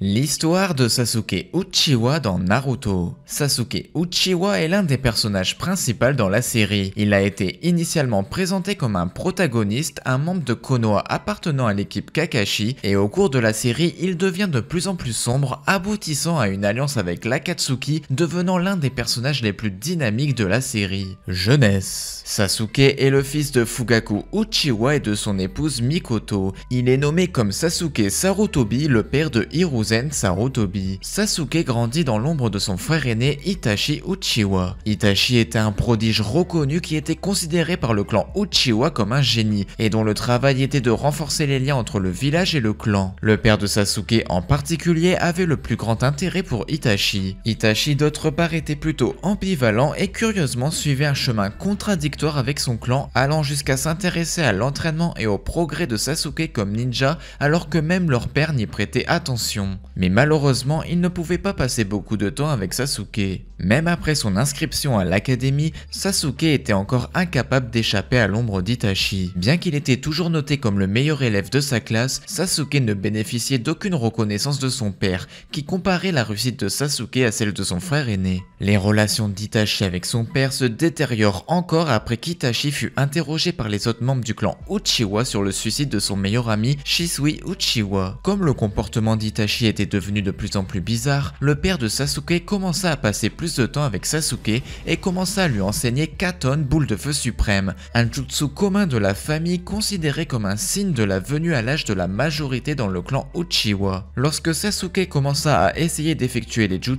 L'histoire de Sasuke Uchiwa dans Naruto. Sasuke Uchiwa est l'un des personnages principaux dans la série. Il a été initialement présenté comme un protagoniste, un membre de Konoha appartenant à l'équipe Kakashi, et au cours de la série, il devient de plus en plus sombre, aboutissant à une alliance avec l'Akatsuki, devenant l'un des personnages les plus dynamiques de la série. Jeunesse. Sasuke est le fils de Fugaku Uchiwa et de son épouse Mikoto. Il est nommé comme Sasuke Sarutobi, le père de Hiruzen Sarutobi. Sasuke grandit dans l'ombre de son frère aîné Itachi Uchiwa. Itachi était un prodige reconnu qui était considéré par le clan Uchiwa comme un génie et dont le travail était de renforcer les liens entre le village et le clan. Le père de Sasuke en particulier avait le plus grand intérêt pour Itachi. Itachi d'autre part était plutôt ambivalent et curieusement suivait un chemin contradictoire avec son clan allant jusqu'à s'intéresser à l'entraînement et au progrès de Sasuke comme ninja alors que même leur père n'y prêtait attention mais malheureusement il ne pouvait pas passer beaucoup de temps avec Sasuke. Même après son inscription à l'académie, Sasuke était encore incapable d'échapper à l'ombre d'Itachi. Bien qu'il était toujours noté comme le meilleur élève de sa classe, Sasuke ne bénéficiait d'aucune reconnaissance de son père, qui comparait la réussite de Sasuke à celle de son frère aîné. Les relations d'Itachi avec son père se détériorent encore après qu'Itachi fut interrogé par les autres membres du clan Uchiwa sur le suicide de son meilleur ami Shisui Uchiwa. Comme le comportement d'Itachi était devenu de plus en plus bizarre, le père de Sasuke commença à passer plus de temps avec Sasuke et commença à lui enseigner Katon boule de feu suprême, un jutsu commun de la famille considéré comme un signe de la venue à l'âge de la majorité dans le clan Uchiwa. Lorsque Sasuke commença à essayer d'effectuer les jutsu,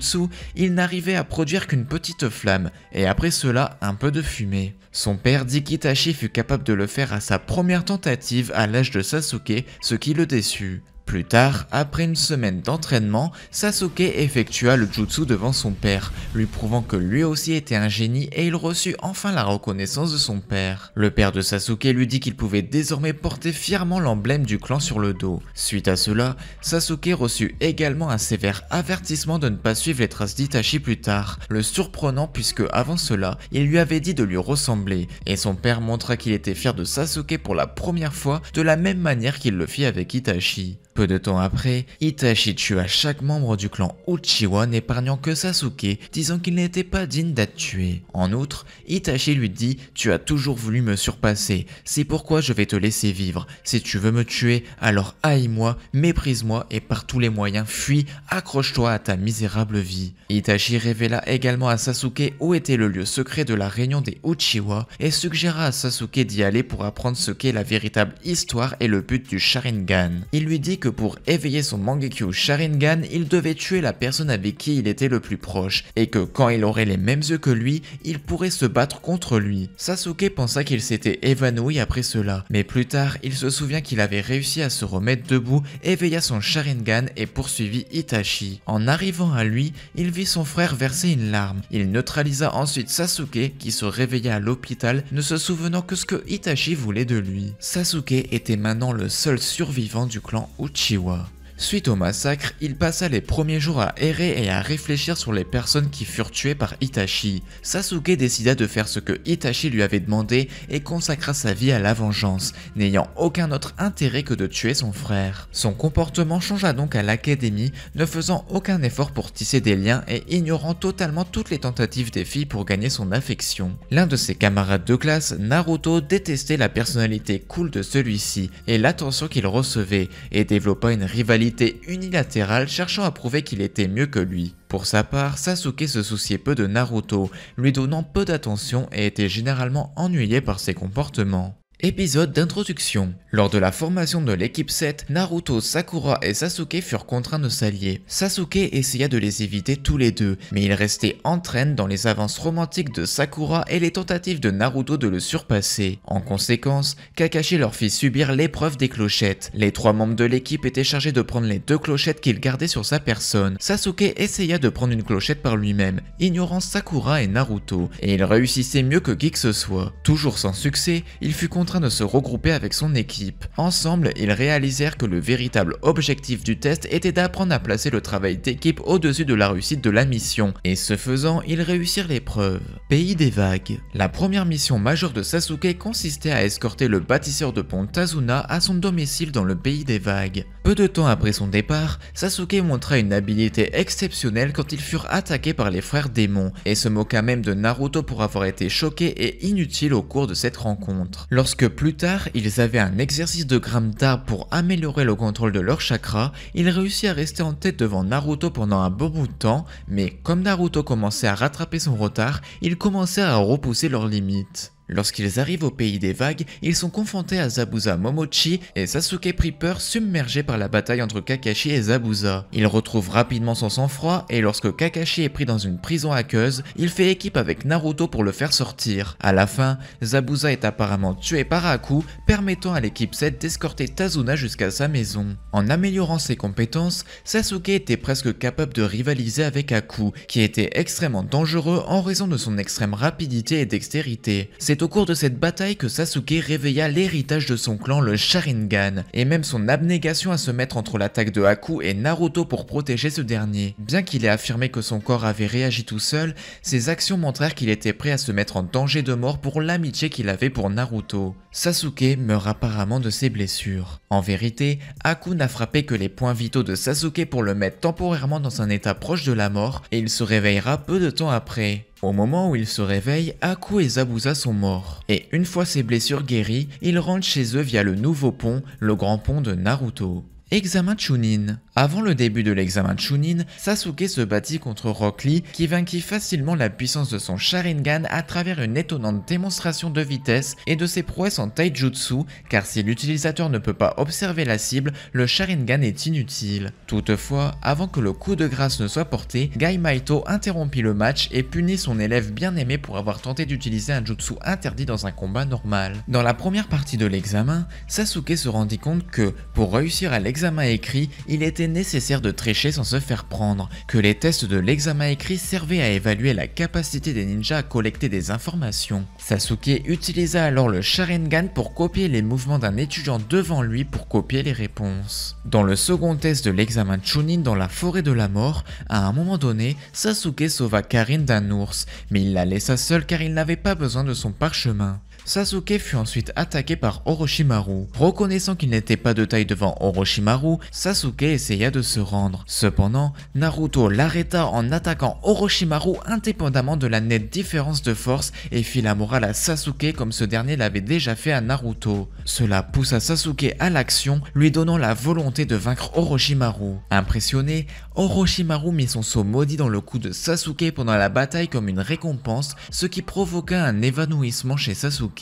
il n'arrivait à produire qu'une petite flamme et après cela un peu de fumée. Son père Dikitashi fut capable de le faire à sa première tentative à l'âge de Sasuke, ce qui le déçut. Plus tard, après une semaine d'entraînement, Sasuke effectua le jutsu devant son père, lui prouvant que lui aussi était un génie et il reçut enfin la reconnaissance de son père. Le père de Sasuke lui dit qu'il pouvait désormais porter fièrement l'emblème du clan sur le dos. Suite à cela, Sasuke reçut également un sévère avertissement de ne pas suivre les traces d'Itachi plus tard, le surprenant puisque avant cela, il lui avait dit de lui ressembler, et son père montra qu'il était fier de Sasuke pour la première fois de la même manière qu'il le fit avec Itachi. Peu de temps après, Itachi tua chaque membre du clan Uchiwa n'épargnant que Sasuke, disant qu'il n'était pas digne d'être tué. En outre, Itachi lui dit « Tu as toujours voulu me surpasser, c'est pourquoi je vais te laisser vivre. Si tu veux me tuer, alors haïs-moi, méprise-moi et par tous les moyens fuis, accroche-toi à ta misérable vie. » Itachi révéla également à Sasuke où était le lieu secret de la réunion des Uchiwa et suggéra à Sasuke d'y aller pour apprendre ce qu'est la véritable histoire et le but du Sharingan. Il lui dit que pour éveiller son Mangekyo Sharingan, il devait tuer la personne avec qui il était le plus proche, et que quand il aurait les mêmes yeux que lui, il pourrait se battre contre lui. Sasuke pensa qu'il s'était évanoui après cela, mais plus tard, il se souvient qu'il avait réussi à se remettre debout, éveilla son Sharingan et poursuivit Itachi. En arrivant à lui, il vit son frère verser une larme. Il neutralisa ensuite Sasuke, qui se réveilla à l'hôpital, ne se souvenant que ce que Itachi voulait de lui. Sasuke était maintenant le seul survivant du clan Uchiha 气温。Suite au massacre, il passa les premiers jours à errer et à réfléchir sur les personnes qui furent tuées par Itachi. Sasuke décida de faire ce que Itachi lui avait demandé et consacra sa vie à la vengeance, n'ayant aucun autre intérêt que de tuer son frère. Son comportement changea donc à l'académie, ne faisant aucun effort pour tisser des liens et ignorant totalement toutes les tentatives des filles pour gagner son affection. L'un de ses camarades de classe, Naruto, détestait la personnalité cool de celui-ci et l'attention qu'il recevait, et développa une rivalité unilatéral cherchant à prouver qu'il était mieux que lui. Pour sa part, Sasuke se souciait peu de Naruto, lui donnant peu d'attention et était généralement ennuyé par ses comportements. Épisode d'introduction. Lors de la formation de l'équipe 7, Naruto, Sakura et Sasuke furent contraints de s'allier. Sasuke essaya de les éviter tous les deux, mais il restait entraîne dans les avances romantiques de Sakura et les tentatives de Naruto de le surpasser. En conséquence, Kakashi leur fit subir l'épreuve des clochettes. Les trois membres de l'équipe étaient chargés de prendre les deux clochettes qu'il gardait sur sa personne. Sasuke essaya de prendre une clochette par lui-même, ignorant Sakura et Naruto, et il réussissait mieux que qui que ce soit. Toujours sans succès, il fut contraint train de se regrouper avec son équipe. Ensemble, ils réalisèrent que le véritable objectif du test était d'apprendre à placer le travail d'équipe au-dessus de la réussite de la mission, et ce faisant, ils réussirent l'épreuve. Pays des vagues. La première mission majeure de Sasuke consistait à escorter le bâtisseur de pont Tazuna à son domicile dans le pays des vagues. Peu de temps après son départ, Sasuke montra une habilité exceptionnelle quand ils furent attaqués par les frères démons, et se moqua même de Naruto pour avoir été choqué et inutile au cours de cette rencontre. Lorsque que plus tard, ils avaient un exercice de Gramda pour améliorer le contrôle de leur chakra, ils réussirent à rester en tête devant Naruto pendant un bon bout de temps, mais comme Naruto commençait à rattraper son retard, ils commençaient à repousser leurs limites. Lorsqu'ils arrivent au pays des vagues, ils sont confrontés à Zabuza Momochi et Sasuke prit peur submergé par la bataille entre Kakashi et Zabuza. Il retrouve rapidement son sang-froid et lorsque Kakashi est pris dans une prison aqueuse, il fait équipe avec Naruto pour le faire sortir. À la fin, Zabuza est apparemment tué par Aku, permettant à l'équipe 7 d'escorter Tazuna jusqu'à sa maison. En améliorant ses compétences, Sasuke était presque capable de rivaliser avec Haku, qui était extrêmement dangereux en raison de son extrême rapidité et dextérité. C'est au cours de cette bataille que Sasuke réveilla l'héritage de son clan, le Sharingan, et même son abnégation à se mettre entre l'attaque de Haku et Naruto pour protéger ce dernier. Bien qu'il ait affirmé que son corps avait réagi tout seul, ses actions montrèrent qu'il était prêt à se mettre en danger de mort pour l'amitié qu'il avait pour Naruto. Sasuke meurt apparemment de ses blessures. En vérité, Haku n'a frappé que les points vitaux de Sasuke pour le mettre temporairement dans un état proche de la mort, et il se réveillera peu de temps après. Au moment où il se réveille, Aku et Zabuza sont morts. Et une fois ses blessures guéries, ils rentrent chez eux via le nouveau pont, le grand pont de Naruto. Examen Chunin. Avant le début de l'examen de Chunin, Sasuke se battit contre Rock Lee qui vainquit facilement la puissance de son Sharingan à travers une étonnante démonstration de vitesse et de ses prouesses en taijutsu car si l'utilisateur ne peut pas observer la cible, le Sharingan est inutile. Toutefois, avant que le coup de grâce ne soit porté, Gai Maito interrompit le match et punit son élève bien-aimé pour avoir tenté d'utiliser un jutsu interdit dans un combat normal. Dans la première partie de l'examen, Sasuke se rendit compte que, pour réussir à l'examen écrit, il était nécessaire de tricher sans se faire prendre, que les tests de l'examen écrit servaient à évaluer la capacité des ninjas à collecter des informations. Sasuke utilisa alors le Sharingan pour copier les mouvements d'un étudiant devant lui pour copier les réponses. Dans le second test de l'examen Chunin dans la forêt de la mort, à un moment donné, Sasuke sauva Karin d'un ours, mais il la laissa seule car il n'avait pas besoin de son parchemin. Sasuke fut ensuite attaqué par Orochimaru. Reconnaissant qu'il n'était pas de taille devant Orochimaru, Sasuke essaya de se rendre. Cependant, Naruto l'arrêta en attaquant Orochimaru indépendamment de la nette différence de force et fit la morale à Sasuke comme ce dernier l'avait déjà fait à Naruto. Cela poussa Sasuke à l'action, lui donnant la volonté de vaincre Orochimaru. Impressionné, Orochimaru mit son saut maudit dans le cou de Sasuke pendant la bataille comme une récompense, ce qui provoqua un évanouissement chez Sasuke.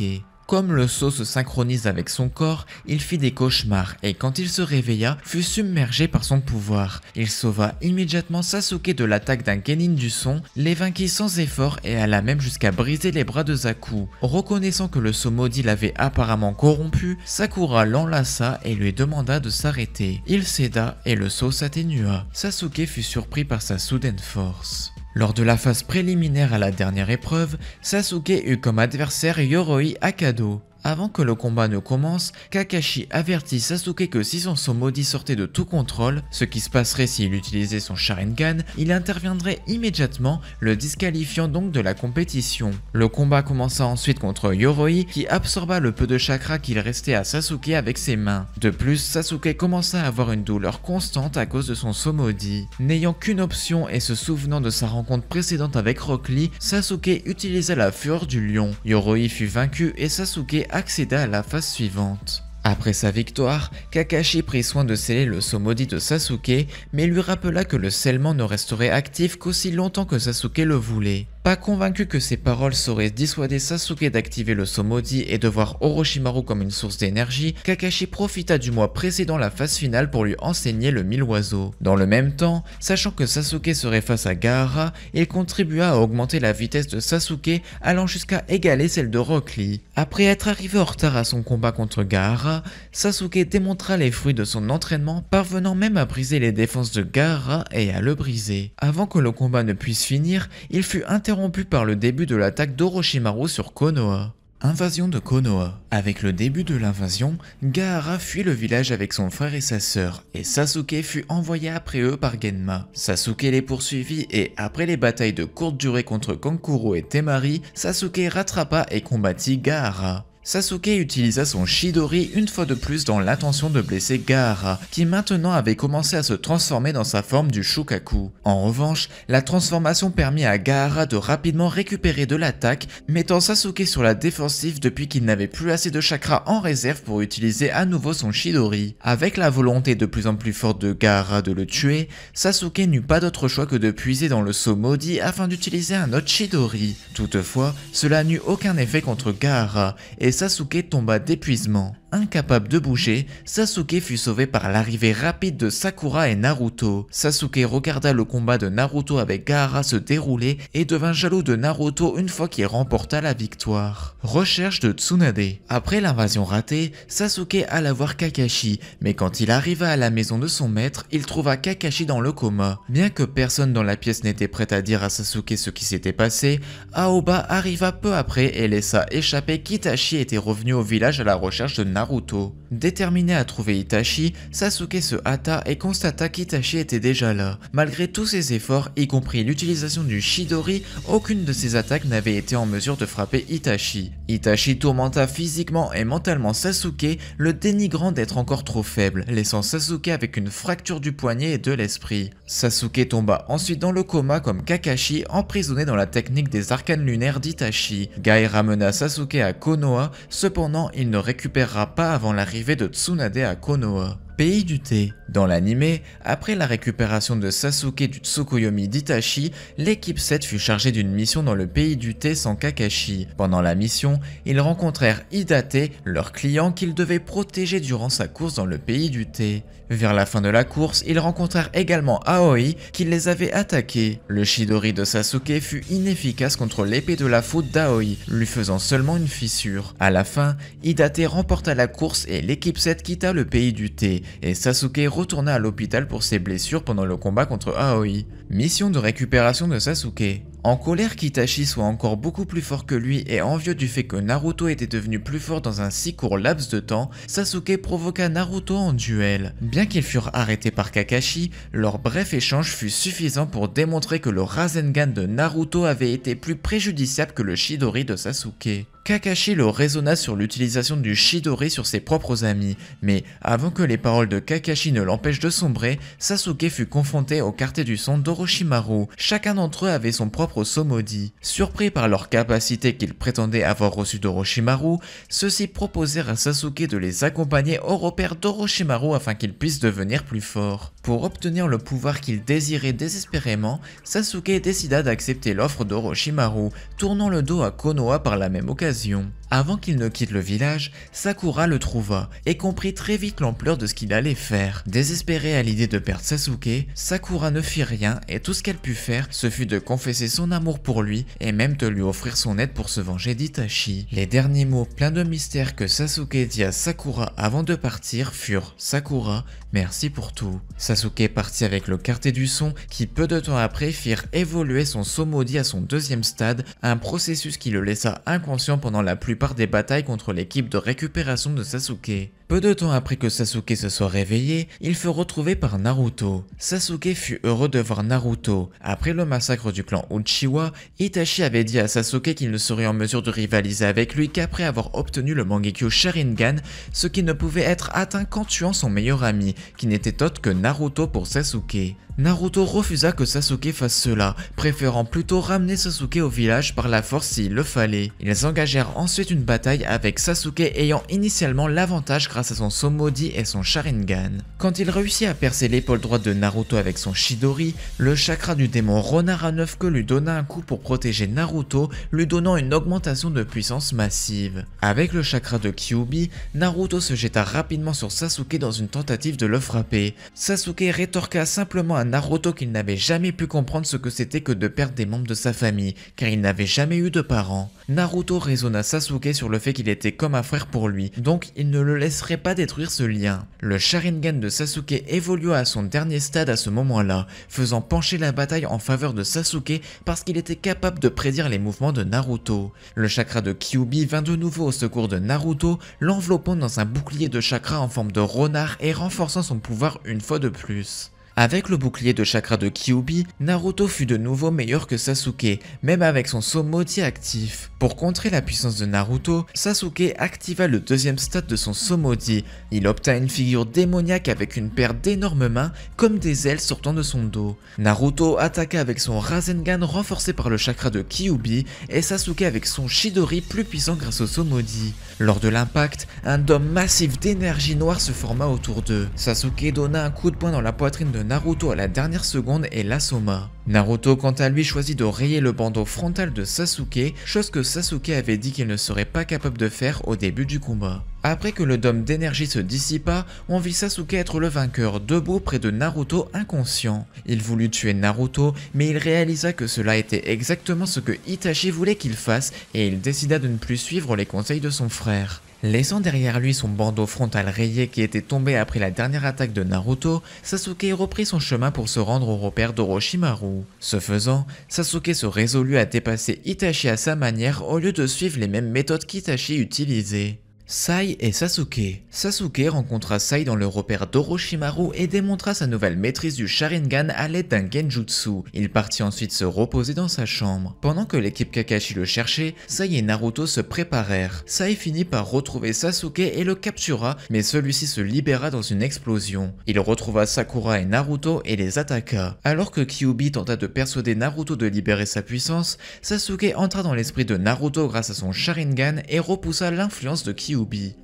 Comme le saut se synchronise avec son corps, il fit des cauchemars et quand il se réveilla, fut submergé par son pouvoir. Il sauva immédiatement Sasuke de l'attaque d'un Genin du son, les vainquit sans effort et alla même jusqu'à briser les bras de Zaku. Reconnaissant que le seau maudit l'avait apparemment corrompu, Sakura l'enlaça et lui demanda de s'arrêter. Il céda et le saut s'atténua. Sasuke fut surpris par sa soudaine force. Lors de la phase préliminaire à la dernière épreuve, Sasuke eut comme adversaire Yoroi Akado. Avant que le combat ne commence, Kakashi avertit Sasuke que si son Somodi sortait de tout contrôle, ce qui se passerait s'il utilisait son Sharingan, il interviendrait immédiatement, le disqualifiant donc de la compétition. Le combat commença ensuite contre Yoroi qui absorba le peu de chakra qu'il restait à Sasuke avec ses mains. De plus, Sasuke commença à avoir une douleur constante à cause de son Somodi. N'ayant qu'une option et se souvenant de sa rencontre précédente avec Rock Lee, Sasuke utilisa la fureur du lion. Yoroi fut vaincu et Sasuke accéda à la phase suivante. Après sa victoire, Kakashi prit soin de sceller le sceau maudit de Sasuke, mais lui rappela que le scellement ne resterait actif qu'aussi longtemps que Sasuke le voulait. Pas convaincu que ses paroles sauraient dissuader Sasuke d'activer le sceau maudit et de voir Orochimaru comme une source d'énergie, Kakashi profita du mois précédant la phase finale pour lui enseigner le mille oiseaux. Dans le même temps, sachant que Sasuke serait face à Gaara, il contribua à augmenter la vitesse de Sasuke allant jusqu'à égaler celle de Rock Lee. Après être arrivé en retard à son combat contre Gaara, Sasuke démontra les fruits de son entraînement, parvenant même à briser les défenses de Gaara et à le briser. Avant que le combat ne puisse finir, il fut interrompu par le début de l'attaque d'Orochimaru sur Konoha. Invasion de Konoha. Avec le début de l'invasion, Gaara fuit le village avec son frère et sa sœur, et Sasuke fut envoyé après eux par Genma. Sasuke les poursuivit et après les batailles de courte durée contre Kankuro et Temari, Sasuke rattrapa et combattit Gaara. Sasuke utilisa son Shidori une fois de plus dans l'intention de blesser Gaara, qui maintenant avait commencé à se transformer dans sa forme du Shukaku. En revanche, la transformation permit à Gaara de rapidement récupérer de l'attaque, mettant Sasuke sur la défensive depuis qu'il n'avait plus assez de chakra en réserve pour utiliser à nouveau son Shidori. Avec la volonté de plus en plus forte de Gaara de le tuer, Sasuke n'eut pas d'autre choix que de puiser dans le saut maudit afin d'utiliser un autre Shidori. Toutefois, cela n'eut aucun effet contre Gaara, et Sasuke tomba d'épuisement incapable de bouger, Sasuke fut sauvé par l'arrivée rapide de Sakura et Naruto. Sasuke regarda le combat de Naruto avec Gaara se dérouler et devint jaloux de Naruto une fois qu'il remporta la victoire. Recherche de Tsunade Après l'invasion ratée, Sasuke alla voir Kakashi, mais quand il arriva à la maison de son maître, il trouva Kakashi dans le coma. Bien que personne dans la pièce n'était prêt à dire à Sasuke ce qui s'était passé, Aoba arriva peu après et laissa échapper qu'Itachi était revenu au village à la recherche de Naruto. Naruto. Déterminé à trouver Itachi, Sasuke se hâta et constata qu'Itachi était déjà là. Malgré tous ses efforts, y compris l'utilisation du Shidori, aucune de ses attaques n'avait été en mesure de frapper Itachi. Itachi tourmenta physiquement et mentalement Sasuke, le dénigrant d'être encore trop faible, laissant Sasuke avec une fracture du poignet et de l'esprit. Sasuke tomba ensuite dans le coma comme Kakashi, emprisonné dans la technique des arcanes lunaires d'Itachi. Gai ramena Sasuke à Konoha, cependant il ne récupérera pas avant l'arrivée de Tsunade à Konoha pays du thé. Dans l'anime, après la récupération de Sasuke du Tsukuyomi d'Itachi, l'équipe 7 fut chargée d'une mission dans le pays du thé sans Kakashi. Pendant la mission, ils rencontrèrent Hidate, leur client qu'ils devaient protéger durant sa course dans le pays du thé. Vers la fin de la course, ils rencontrèrent également Aoi qui les avait attaqués. Le Shidori de Sasuke fut inefficace contre l'épée de la faute d'Aoi, lui faisant seulement une fissure. À la fin, Hidate remporta la course et l'équipe 7 quitta le pays du thé et Sasuke retourna à l'hôpital pour ses blessures pendant le combat contre Aoi. Mission de récupération de Sasuke. En colère, qu'Itachi soit encore beaucoup plus fort que lui et envieux du fait que Naruto était devenu plus fort dans un si court laps de temps, Sasuke provoqua Naruto en duel. Bien qu'ils furent arrêtés par Kakashi, leur bref échange fut suffisant pour démontrer que le Rasengan de Naruto avait été plus préjudiciable que le Shidori de Sasuke. Kakashi le raisonna sur l'utilisation du Shidori sur ses propres amis, mais avant que les paroles de Kakashi ne l'empêchent de sombrer, Sasuke fut confronté au quartier du son d'Orochimaru. Chacun d'entre eux avait son propre propre Surpris par leur capacité qu'ils prétendaient avoir reçue d'Orochimaru, ceux-ci proposèrent à Sasuke de les accompagner au repère d'Orochimaru afin qu'ils puissent devenir plus forts. Pour obtenir le pouvoir qu'ils désiraient désespérément, Sasuke décida d'accepter l'offre d'Orochimaru, tournant le dos à Konoha par la même occasion. Avant qu'il ne quitte le village, Sakura le trouva et comprit très vite l'ampleur de ce qu'il allait faire. Désespérée à l'idée de perdre Sasuke, Sakura ne fit rien et tout ce qu'elle put faire, ce fut de confesser son amour pour lui et même de lui offrir son aide pour se venger d'Itachi. Les derniers mots pleins de mystère que Sasuke dit à Sakura avant de partir furent « Sakura, merci pour tout ». Sasuke partit avec le quartier du son qui peu de temps après firent évoluer son Somodi à son deuxième stade, un processus qui le laissa inconscient pendant la plupart des batailles contre l'équipe de récupération de Sasuke. Peu de temps après que Sasuke se soit réveillé, il fut retrouvé par Naruto. Sasuke fut heureux de voir Naruto. Après le massacre du clan Unchiwa, Itachi avait dit à Sasuke qu'il ne serait en mesure de rivaliser avec lui qu'après avoir obtenu le Mangekyo Sharingan, ce qui ne pouvait être atteint qu'en tuant son meilleur ami, qui n'était autre que Naruto pour Sasuke. Naruto refusa que Sasuke fasse cela, préférant plutôt ramener Sasuke au village par la force s'il le fallait. Ils engagèrent ensuite une bataille avec Sasuke ayant initialement l'avantage grâce à son Somodi et son Sharingan. Quand il réussit à percer l'épaule droite de Naruto avec son Shidori, le chakra du démon Renard à neuf que lui donna un coup pour protéger Naruto, lui donnant une augmentation de puissance massive. Avec le chakra de Kyubi, Naruto se jeta rapidement sur Sasuke dans une tentative de le frapper. Sasuke rétorqua simplement un Naruto qu'il n'avait jamais pu comprendre ce que c'était que de perdre des membres de sa famille, car il n'avait jamais eu de parents. Naruto raisonna Sasuke sur le fait qu'il était comme un frère pour lui, donc il ne le laisserait pas détruire ce lien. Le Sharingan de Sasuke évolua à son dernier stade à ce moment-là, faisant pencher la bataille en faveur de Sasuke parce qu'il était capable de prédire les mouvements de Naruto. Le chakra de Kyubi vint de nouveau au secours de Naruto, l'enveloppant dans un bouclier de chakra en forme de renard et renforçant son pouvoir une fois de plus. Avec le bouclier de chakra de Kyubi, Naruto fut de nouveau meilleur que Sasuke, même avec son Somodi actif. Pour contrer la puissance de Naruto, Sasuke activa le deuxième stade de son Somodi. Il obtint une figure démoniaque avec une paire d'énormes mains comme des ailes sortant de son dos. Naruto attaqua avec son Rasengan renforcé par le chakra de Kyubi et Sasuke avec son Shidori plus puissant grâce au Somodi. Lors de l'impact, un dôme massif d'énergie noire se forma autour d'eux. Sasuke donna un coup de poing dans la poitrine de Naruto à la dernière seconde et l'assomma. Naruto quant à lui choisit de rayer le bandeau frontal de Sasuke, chose que Sasuke avait dit qu'il ne serait pas capable de faire au début du combat. Après que le dôme d'énergie se dissipa, on vit Sasuke être le vainqueur debout près de Naruto inconscient. Il voulut tuer Naruto, mais il réalisa que cela était exactement ce que Itachi voulait qu'il fasse et il décida de ne plus suivre les conseils de son frère. Laissant derrière lui son bandeau frontal rayé qui était tombé après la dernière attaque de Naruto, Sasuke reprit son chemin pour se rendre au repère d'Orochimaru. Ce faisant, Sasuke se résolut à dépasser Itachi à sa manière au lieu de suivre les mêmes méthodes qu'Itachi utilisait. Sai et Sasuke. Sasuke rencontra Sai dans le repère d'Orochimaru et démontra sa nouvelle maîtrise du Sharingan à l'aide d'un Genjutsu. Il partit ensuite se reposer dans sa chambre. Pendant que l'équipe Kakashi le cherchait, Sai et Naruto se préparèrent. Sai finit par retrouver Sasuke et le captura, mais celui-ci se libéra dans une explosion. Il retrouva Sakura et Naruto et les attaqua. Alors que Kyuubi tenta de persuader Naruto de libérer sa puissance, Sasuke entra dans l'esprit de Naruto grâce à son Sharingan et repoussa l'influence de Kyuubi.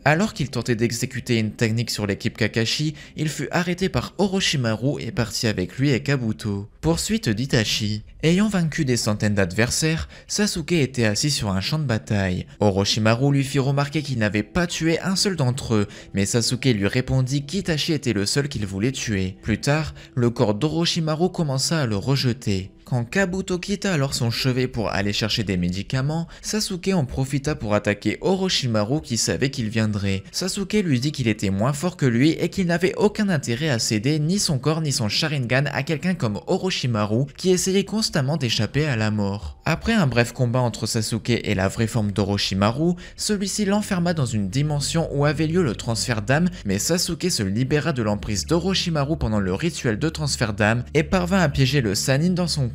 Alors qu'il tentait d'exécuter une technique sur l'équipe Kakashi, il fut arrêté par Orochimaru et partit avec lui et Kabuto. Poursuite d'Itachi. Ayant vaincu des centaines d'adversaires, Sasuke était assis sur un champ de bataille. Orochimaru lui fit remarquer qu'il n'avait pas tué un seul d'entre eux, mais Sasuke lui répondit qu'Itachi était le seul qu'il voulait tuer. Plus tard, le corps d'Orochimaru commença à le rejeter. Quand Kabuto quitta alors son chevet pour aller chercher des médicaments, Sasuke en profita pour attaquer Orochimaru qui savait qu'il viendrait. Sasuke lui dit qu'il était moins fort que lui et qu'il n'avait aucun intérêt à céder ni son corps ni son Sharingan à quelqu'un comme Orochimaru qui essayait constamment d'échapper à la mort. Après un bref combat entre Sasuke et la vraie forme d'Orochimaru, celui-ci l'enferma dans une dimension où avait lieu le transfert d'âme mais Sasuke se libéra de l'emprise d'Orochimaru pendant le rituel de transfert d'âme et parvint à piéger le Sanin dans son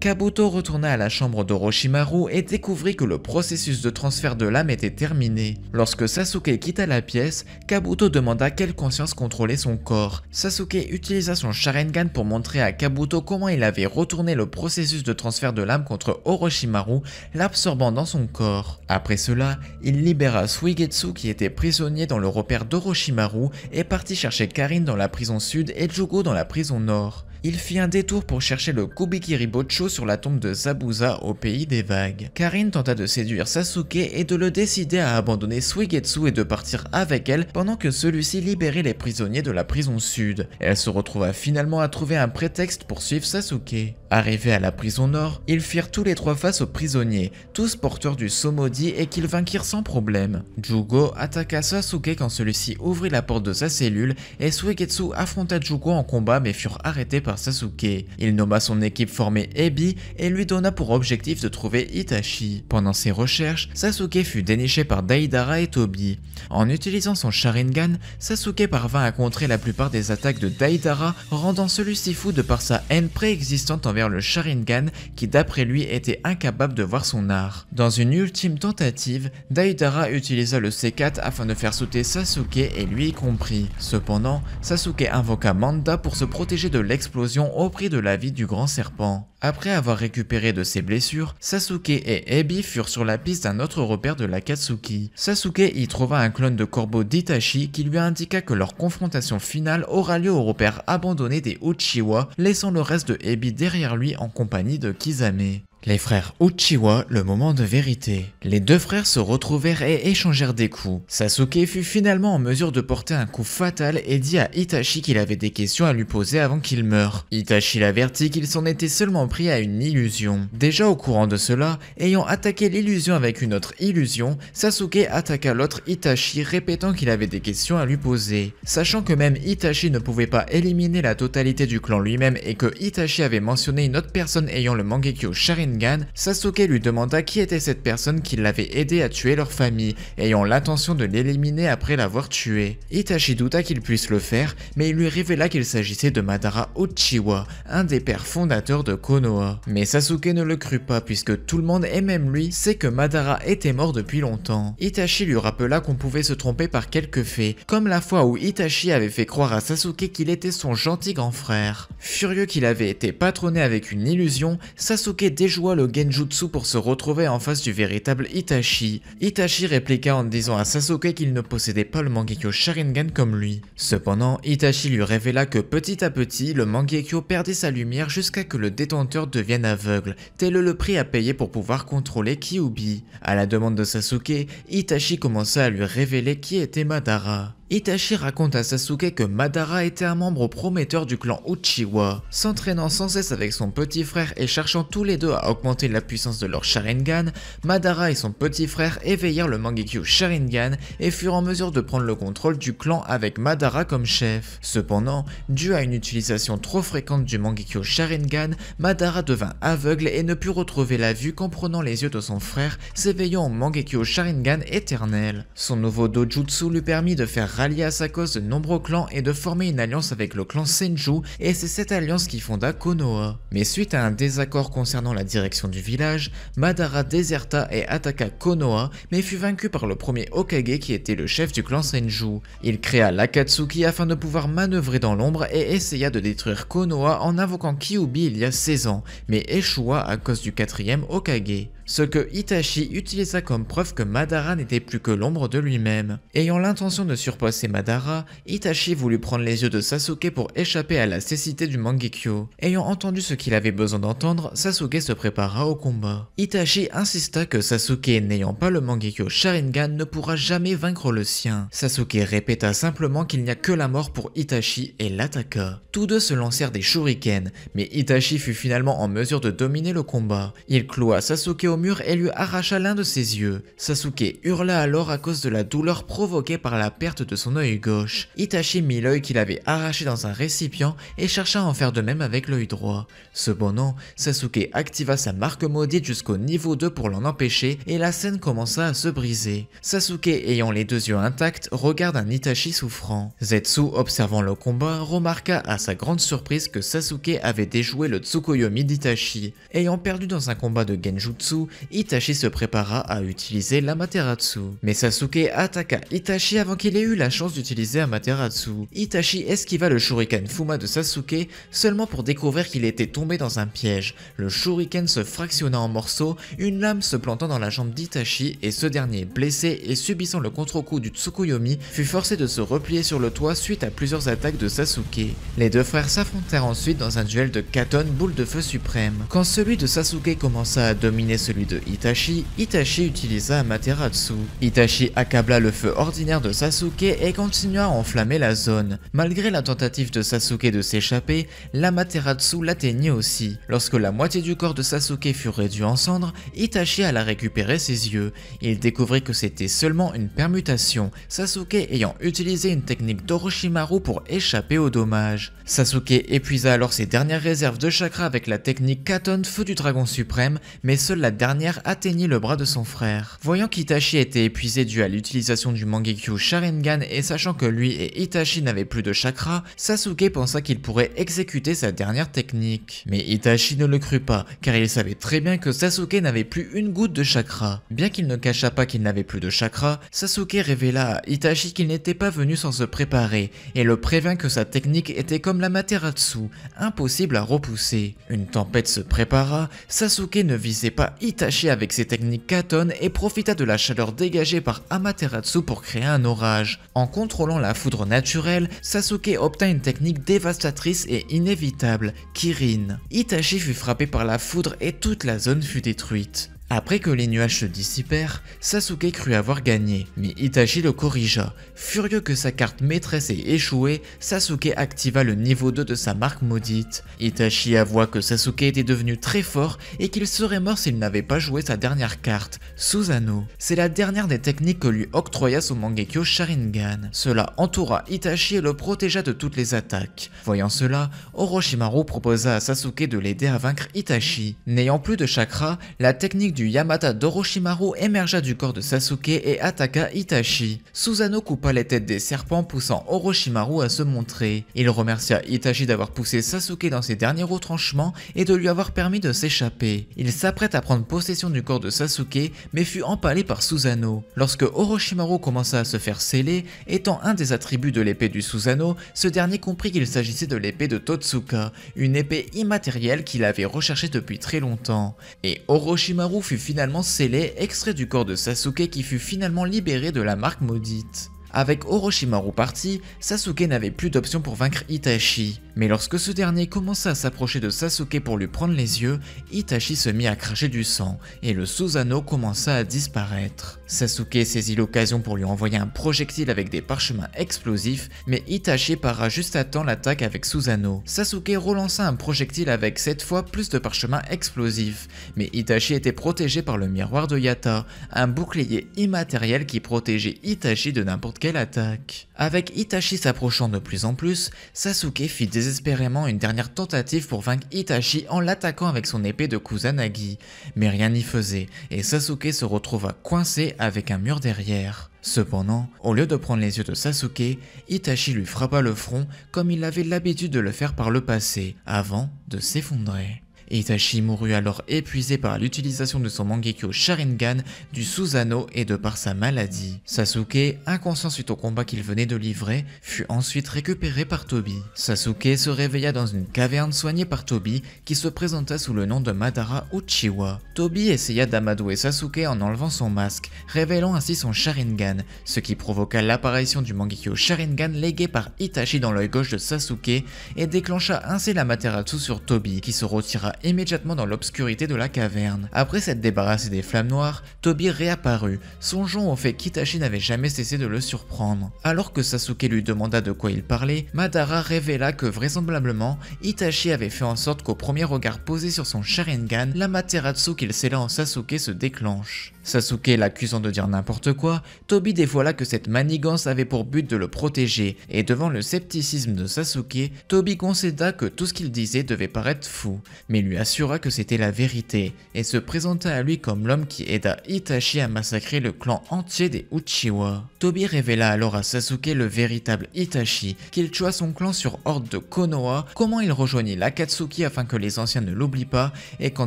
Kabuto retourna à la chambre d'Orochimaru et découvrit que le processus de transfert de l'âme était terminé. Lorsque Sasuke quitta la pièce, Kabuto demanda quelle conscience contrôlait son corps. Sasuke utilisa son Sharingan pour montrer à Kabuto comment il avait retourné le processus de transfert de l'âme contre Orochimaru, l'absorbant dans son corps. Après cela, il libéra Suigetsu qui était prisonnier dans le repère d'Orochimaru et partit chercher Karin dans la prison sud et Jugo dans la prison nord il fit un détour pour chercher le Kubikiri sur la tombe de Zabuza au pays des vagues. Karin tenta de séduire Sasuke et de le décider à abandonner Suigetsu et de partir avec elle pendant que celui-ci libérait les prisonniers de la prison sud. Elle se retrouva finalement à trouver un prétexte pour suivre Sasuke. Arrivés à la prison nord, ils firent tous les trois face aux prisonniers, tous porteurs du Somodi et qu'ils vainquirent sans problème. Jugo attaqua Sasuke quand celui-ci ouvrit la porte de sa cellule et Suigetsu affronta Jugo en combat mais furent arrêtés par Sasuke. Il nomma son équipe formée Ebi et lui donna pour objectif de trouver Itachi. Pendant ses recherches, Sasuke fut déniché par Daidara et Tobi. En utilisant son Sharingan, Sasuke parvint à contrer la plupart des attaques de Daidara, rendant celui-ci fou de par sa haine préexistante envers le Sharingan qui d'après lui était incapable de voir son art. Dans une ultime tentative, Daidara utilisa le C4 afin de faire sauter Sasuke et lui y compris. Cependant, Sasuke invoqua Manda pour se protéger de l'explosion au prix de la vie du grand serpent. Après avoir récupéré de ses blessures, Sasuke et Ebi furent sur la piste d'un autre repère de la Katsuki. Sasuke y trouva un clone de corbeau d'Itachi qui lui indiqua que leur confrontation finale aura lieu au repère abandonné des Uchiwa, laissant le reste de Ebi derrière lui en compagnie de Kizame. Les frères Uchiwa, le moment de vérité. Les deux frères se retrouvèrent et échangèrent des coups. Sasuke fut finalement en mesure de porter un coup fatal et dit à Itachi qu'il avait des questions à lui poser avant qu'il meure. Itachi l'avertit qu'il s'en était seulement pris à une illusion. Déjà au courant de cela, ayant attaqué l'illusion avec une autre illusion, Sasuke attaqua l'autre Itachi répétant qu'il avait des questions à lui poser. Sachant que même Itachi ne pouvait pas éliminer la totalité du clan lui-même et que Itachi avait mentionné une autre personne ayant le Mangekyo Sharingan Sasuke lui demanda qui était cette personne qui l'avait aidé à tuer leur famille, ayant l'intention de l'éliminer après l'avoir tué. Itachi douta qu'il puisse le faire, mais il lui révéla qu'il s'agissait de Madara Uchiwa, un des pères fondateurs de Konoha. Mais Sasuke ne le crut pas puisque tout le monde et même lui sait que Madara était mort depuis longtemps. Itachi lui rappela qu'on pouvait se tromper par quelques faits, comme la fois où Itachi avait fait croire à Sasuke qu'il était son gentil grand frère. Furieux qu'il avait été patronné avec une illusion, Sasuke déjoua le genjutsu pour se retrouver en face du véritable Itachi. Itachi répliqua en disant à Sasuke qu'il ne possédait pas le Mangekyo Sharingan comme lui. Cependant, Itachi lui révéla que petit à petit, le Mangekyo perdait sa lumière jusqu'à que le détenteur devienne aveugle, tel le prix à payer pour pouvoir contrôler Kyubi. À la demande de Sasuke, Itachi commença à lui révéler qui était Madara. Itachi raconte à Sasuke que Madara était un membre prometteur du clan Uchiwa, s'entraînant sans cesse avec son petit frère et cherchant tous les deux à augmenter la puissance de leur Sharingan, Madara et son petit frère éveillèrent le Mangekyo Sharingan et furent en mesure de prendre le contrôle du clan avec Madara comme chef. Cependant, dû à une utilisation trop fréquente du Mangekyo Sharingan, Madara devint aveugle et ne put retrouver la vue qu'en prenant les yeux de son frère, s'éveillant au Mangekyo Sharingan éternel. Son nouveau dojutsu lui permit de faire Allié à sa cause de nombreux clans et de former une alliance avec le clan Senju et c'est cette alliance qui fonda Konoha. Mais suite à un désaccord concernant la direction du village, Madara déserta et attaqua Konoha mais fut vaincu par le premier Okage qui était le chef du clan Senju. Il créa l'Akatsuki afin de pouvoir manœuvrer dans l'ombre et essaya de détruire Konoha en invoquant Kiyubi il y a 16 ans mais échoua à cause du quatrième Okage ce que Itachi utilisa comme preuve que Madara n'était plus que l'ombre de lui-même. Ayant l'intention de surpasser Madara, Itachi voulut prendre les yeux de Sasuke pour échapper à la cécité du Mangekyo. Ayant entendu ce qu'il avait besoin d'entendre, Sasuke se prépara au combat. Itachi insista que Sasuke n'ayant pas le Mangekyo Sharingan ne pourra jamais vaincre le sien. Sasuke répéta simplement qu'il n'y a que la mort pour Itachi et l'attaqua. Tous deux se lancèrent des shurikens, mais Itachi fut finalement en mesure de dominer le combat. Il cloua Sasuke au mur et lui arracha l'un de ses yeux. Sasuke hurla alors à cause de la douleur provoquée par la perte de son œil gauche. Itachi mit l'œil qu'il avait arraché dans un récipient et chercha à en faire de même avec l'œil droit. Cependant, Sasuke activa sa marque maudite jusqu'au niveau 2 pour l'en empêcher et la scène commença à se briser. Sasuke ayant les deux yeux intacts regarde un Itachi souffrant. Zetsu observant le combat remarqua à sa grande surprise que Sasuke avait déjoué le Tsukuyomi d'Itachi. Ayant perdu dans un combat de Genjutsu, Itachi se prépara à utiliser l'Amaterasu. Mais Sasuke attaqua Itachi avant qu'il ait eu la chance d'utiliser Amaterasu. Itachi esquiva le shuriken Fuma de Sasuke seulement pour découvrir qu'il était tombé dans un piège. Le shuriken se fractionna en morceaux, une lame se plantant dans la jambe d'Itachi et ce dernier, blessé et subissant le contre-coup du Tsukuyomi, fut forcé de se replier sur le toit suite à plusieurs attaques de Sasuke. Les deux frères s'affrontèrent ensuite dans un duel de Katon boule de feu suprême. Quand celui de Sasuke commença à dominer celui de Itachi, Itachi utilisa Materatsu. Itachi accabla le feu ordinaire de Sasuke et continua à enflammer la zone. Malgré la tentative de Sasuke de s'échapper, l'Amaterasu l'atteignit aussi. Lorsque la moitié du corps de Sasuke fut réduit en cendres, Itachi alla récupérer ses yeux. Il découvrit que c'était seulement une permutation, Sasuke ayant utilisé une technique d'Orochimaru pour échapper au dommage. Sasuke épuisa alors ses dernières réserves de chakra avec la technique Katon Feu du Dragon Suprême, mais seule la dernière dernière atteignit le bras de son frère. Voyant qu'Itachi était épuisé dû à l'utilisation du Mangekyu Sharingan et sachant que lui et Itachi n'avaient plus de chakra, Sasuke pensa qu'il pourrait exécuter sa dernière technique. Mais Itachi ne le crut pas, car il savait très bien que Sasuke n'avait plus une goutte de chakra. Bien qu'il ne cachât pas qu'il n'avait plus de chakra, Sasuke révéla à Itachi qu'il n'était pas venu sans se préparer, et le prévint que sa technique était comme la Materatsu, impossible à repousser. Une tempête se prépara, Sasuke ne visait pas Itachi avec ses techniques Katon et profita de la chaleur dégagée par Amaterasu pour créer un orage. En contrôlant la foudre naturelle, Sasuke obtint une technique dévastatrice et inévitable, Kirin. Itachi fut frappé par la foudre et toute la zone fut détruite. Après que les nuages se dissipèrent, Sasuke crut avoir gagné, mais Itachi le corrigea. Furieux que sa carte maîtresse ait échoué, Sasuke activa le niveau 2 de sa marque maudite. Itachi avoua que Sasuke était devenu très fort et qu'il serait mort s'il n'avait pas joué sa dernière carte, Susanoo. C'est la dernière des techniques que lui octroya son Mangekyo Sharingan. Cela entoura Itachi et le protégea de toutes les attaques. Voyant cela, Orochimaru proposa à Sasuke de l'aider à vaincre Itachi. N'ayant plus de chakra, la technique du Yamata d'Orochimaru émergea du corps de Sasuke et attaqua Itachi. Susano coupa les têtes des serpents poussant Orochimaru à se montrer. Il remercia Itachi d'avoir poussé Sasuke dans ses derniers retranchements et de lui avoir permis de s'échapper. Il s'apprête à prendre possession du corps de Sasuke mais fut empalé par Susano. Lorsque Orochimaru commença à se faire sceller, étant un des attributs de l'épée du Susano, ce dernier comprit qu'il s'agissait de l'épée de Totsuka, une épée immatérielle qu'il avait recherchée depuis très longtemps. Et Orochimaru fut finalement scellé, extrait du corps de Sasuke qui fut finalement libéré de la marque maudite. Avec Orochimaru parti, Sasuke n'avait plus d'option pour vaincre Itachi. Mais lorsque ce dernier commença à s'approcher de Sasuke pour lui prendre les yeux, Itachi se mit à cracher du sang et le Susano commença à disparaître. Sasuke saisit l'occasion pour lui envoyer un projectile avec des parchemins explosifs, mais Itachi para juste à temps l'attaque avec Susano. Sasuke relança un projectile avec cette fois plus de parchemins explosifs, mais Itachi était protégé par le miroir de Yata, un bouclier immatériel qui protégeait Itachi de n'importe quelle attaque. Avec Itachi s'approchant de plus en plus, Sasuke fit des désespérément une dernière tentative pour vaincre Itachi en l'attaquant avec son épée de Kusanagi, mais rien n'y faisait et Sasuke se retrouva coincé avec un mur derrière. Cependant, au lieu de prendre les yeux de Sasuke, Itachi lui frappa le front comme il avait l'habitude de le faire par le passé, avant de s'effondrer. Itachi mourut alors épuisé par l'utilisation de son Mangekyo Sharingan, du Susano et de par sa maladie. Sasuke, inconscient suite au combat qu'il venait de livrer, fut ensuite récupéré par Tobi. Sasuke se réveilla dans une caverne soignée par Tobi qui se présenta sous le nom de Madara Uchiwa. Tobi essaya d'amadouer Sasuke en enlevant son masque, révélant ainsi son Sharingan, ce qui provoqua l'apparition du Mangekyo Sharingan légué par Itachi dans l'œil gauche de Sasuke et déclencha ainsi la Materatsu sur Tobi qui se retira immédiatement dans l'obscurité de la caverne. Après s'être débarrassé des flammes noires, Tobi réapparut, songeant au fait qu'Itachi n'avait jamais cessé de le surprendre. Alors que Sasuke lui demanda de quoi il parlait, Madara révéla que vraisemblablement, Itachi avait fait en sorte qu'au premier regard posé sur son Sharingan, la Materatsu qu'il scella en Sasuke se déclenche. Sasuke l'accusant de dire n'importe quoi, Toby dévoila que cette manigance avait pour but de le protéger, et devant le scepticisme de Sasuke, Toby concéda que tout ce qu'il disait devait paraître fou, mais lui assura que c'était la vérité, et se présenta à lui comme l'homme qui aida Itachi à massacrer le clan entier des Uchiwa. Toby révéla alors à Sasuke le véritable Itachi, qu'il tua son clan sur ordre de Konoha, comment il rejoignit l'Akatsuki afin que les anciens ne l'oublient pas, et qu'en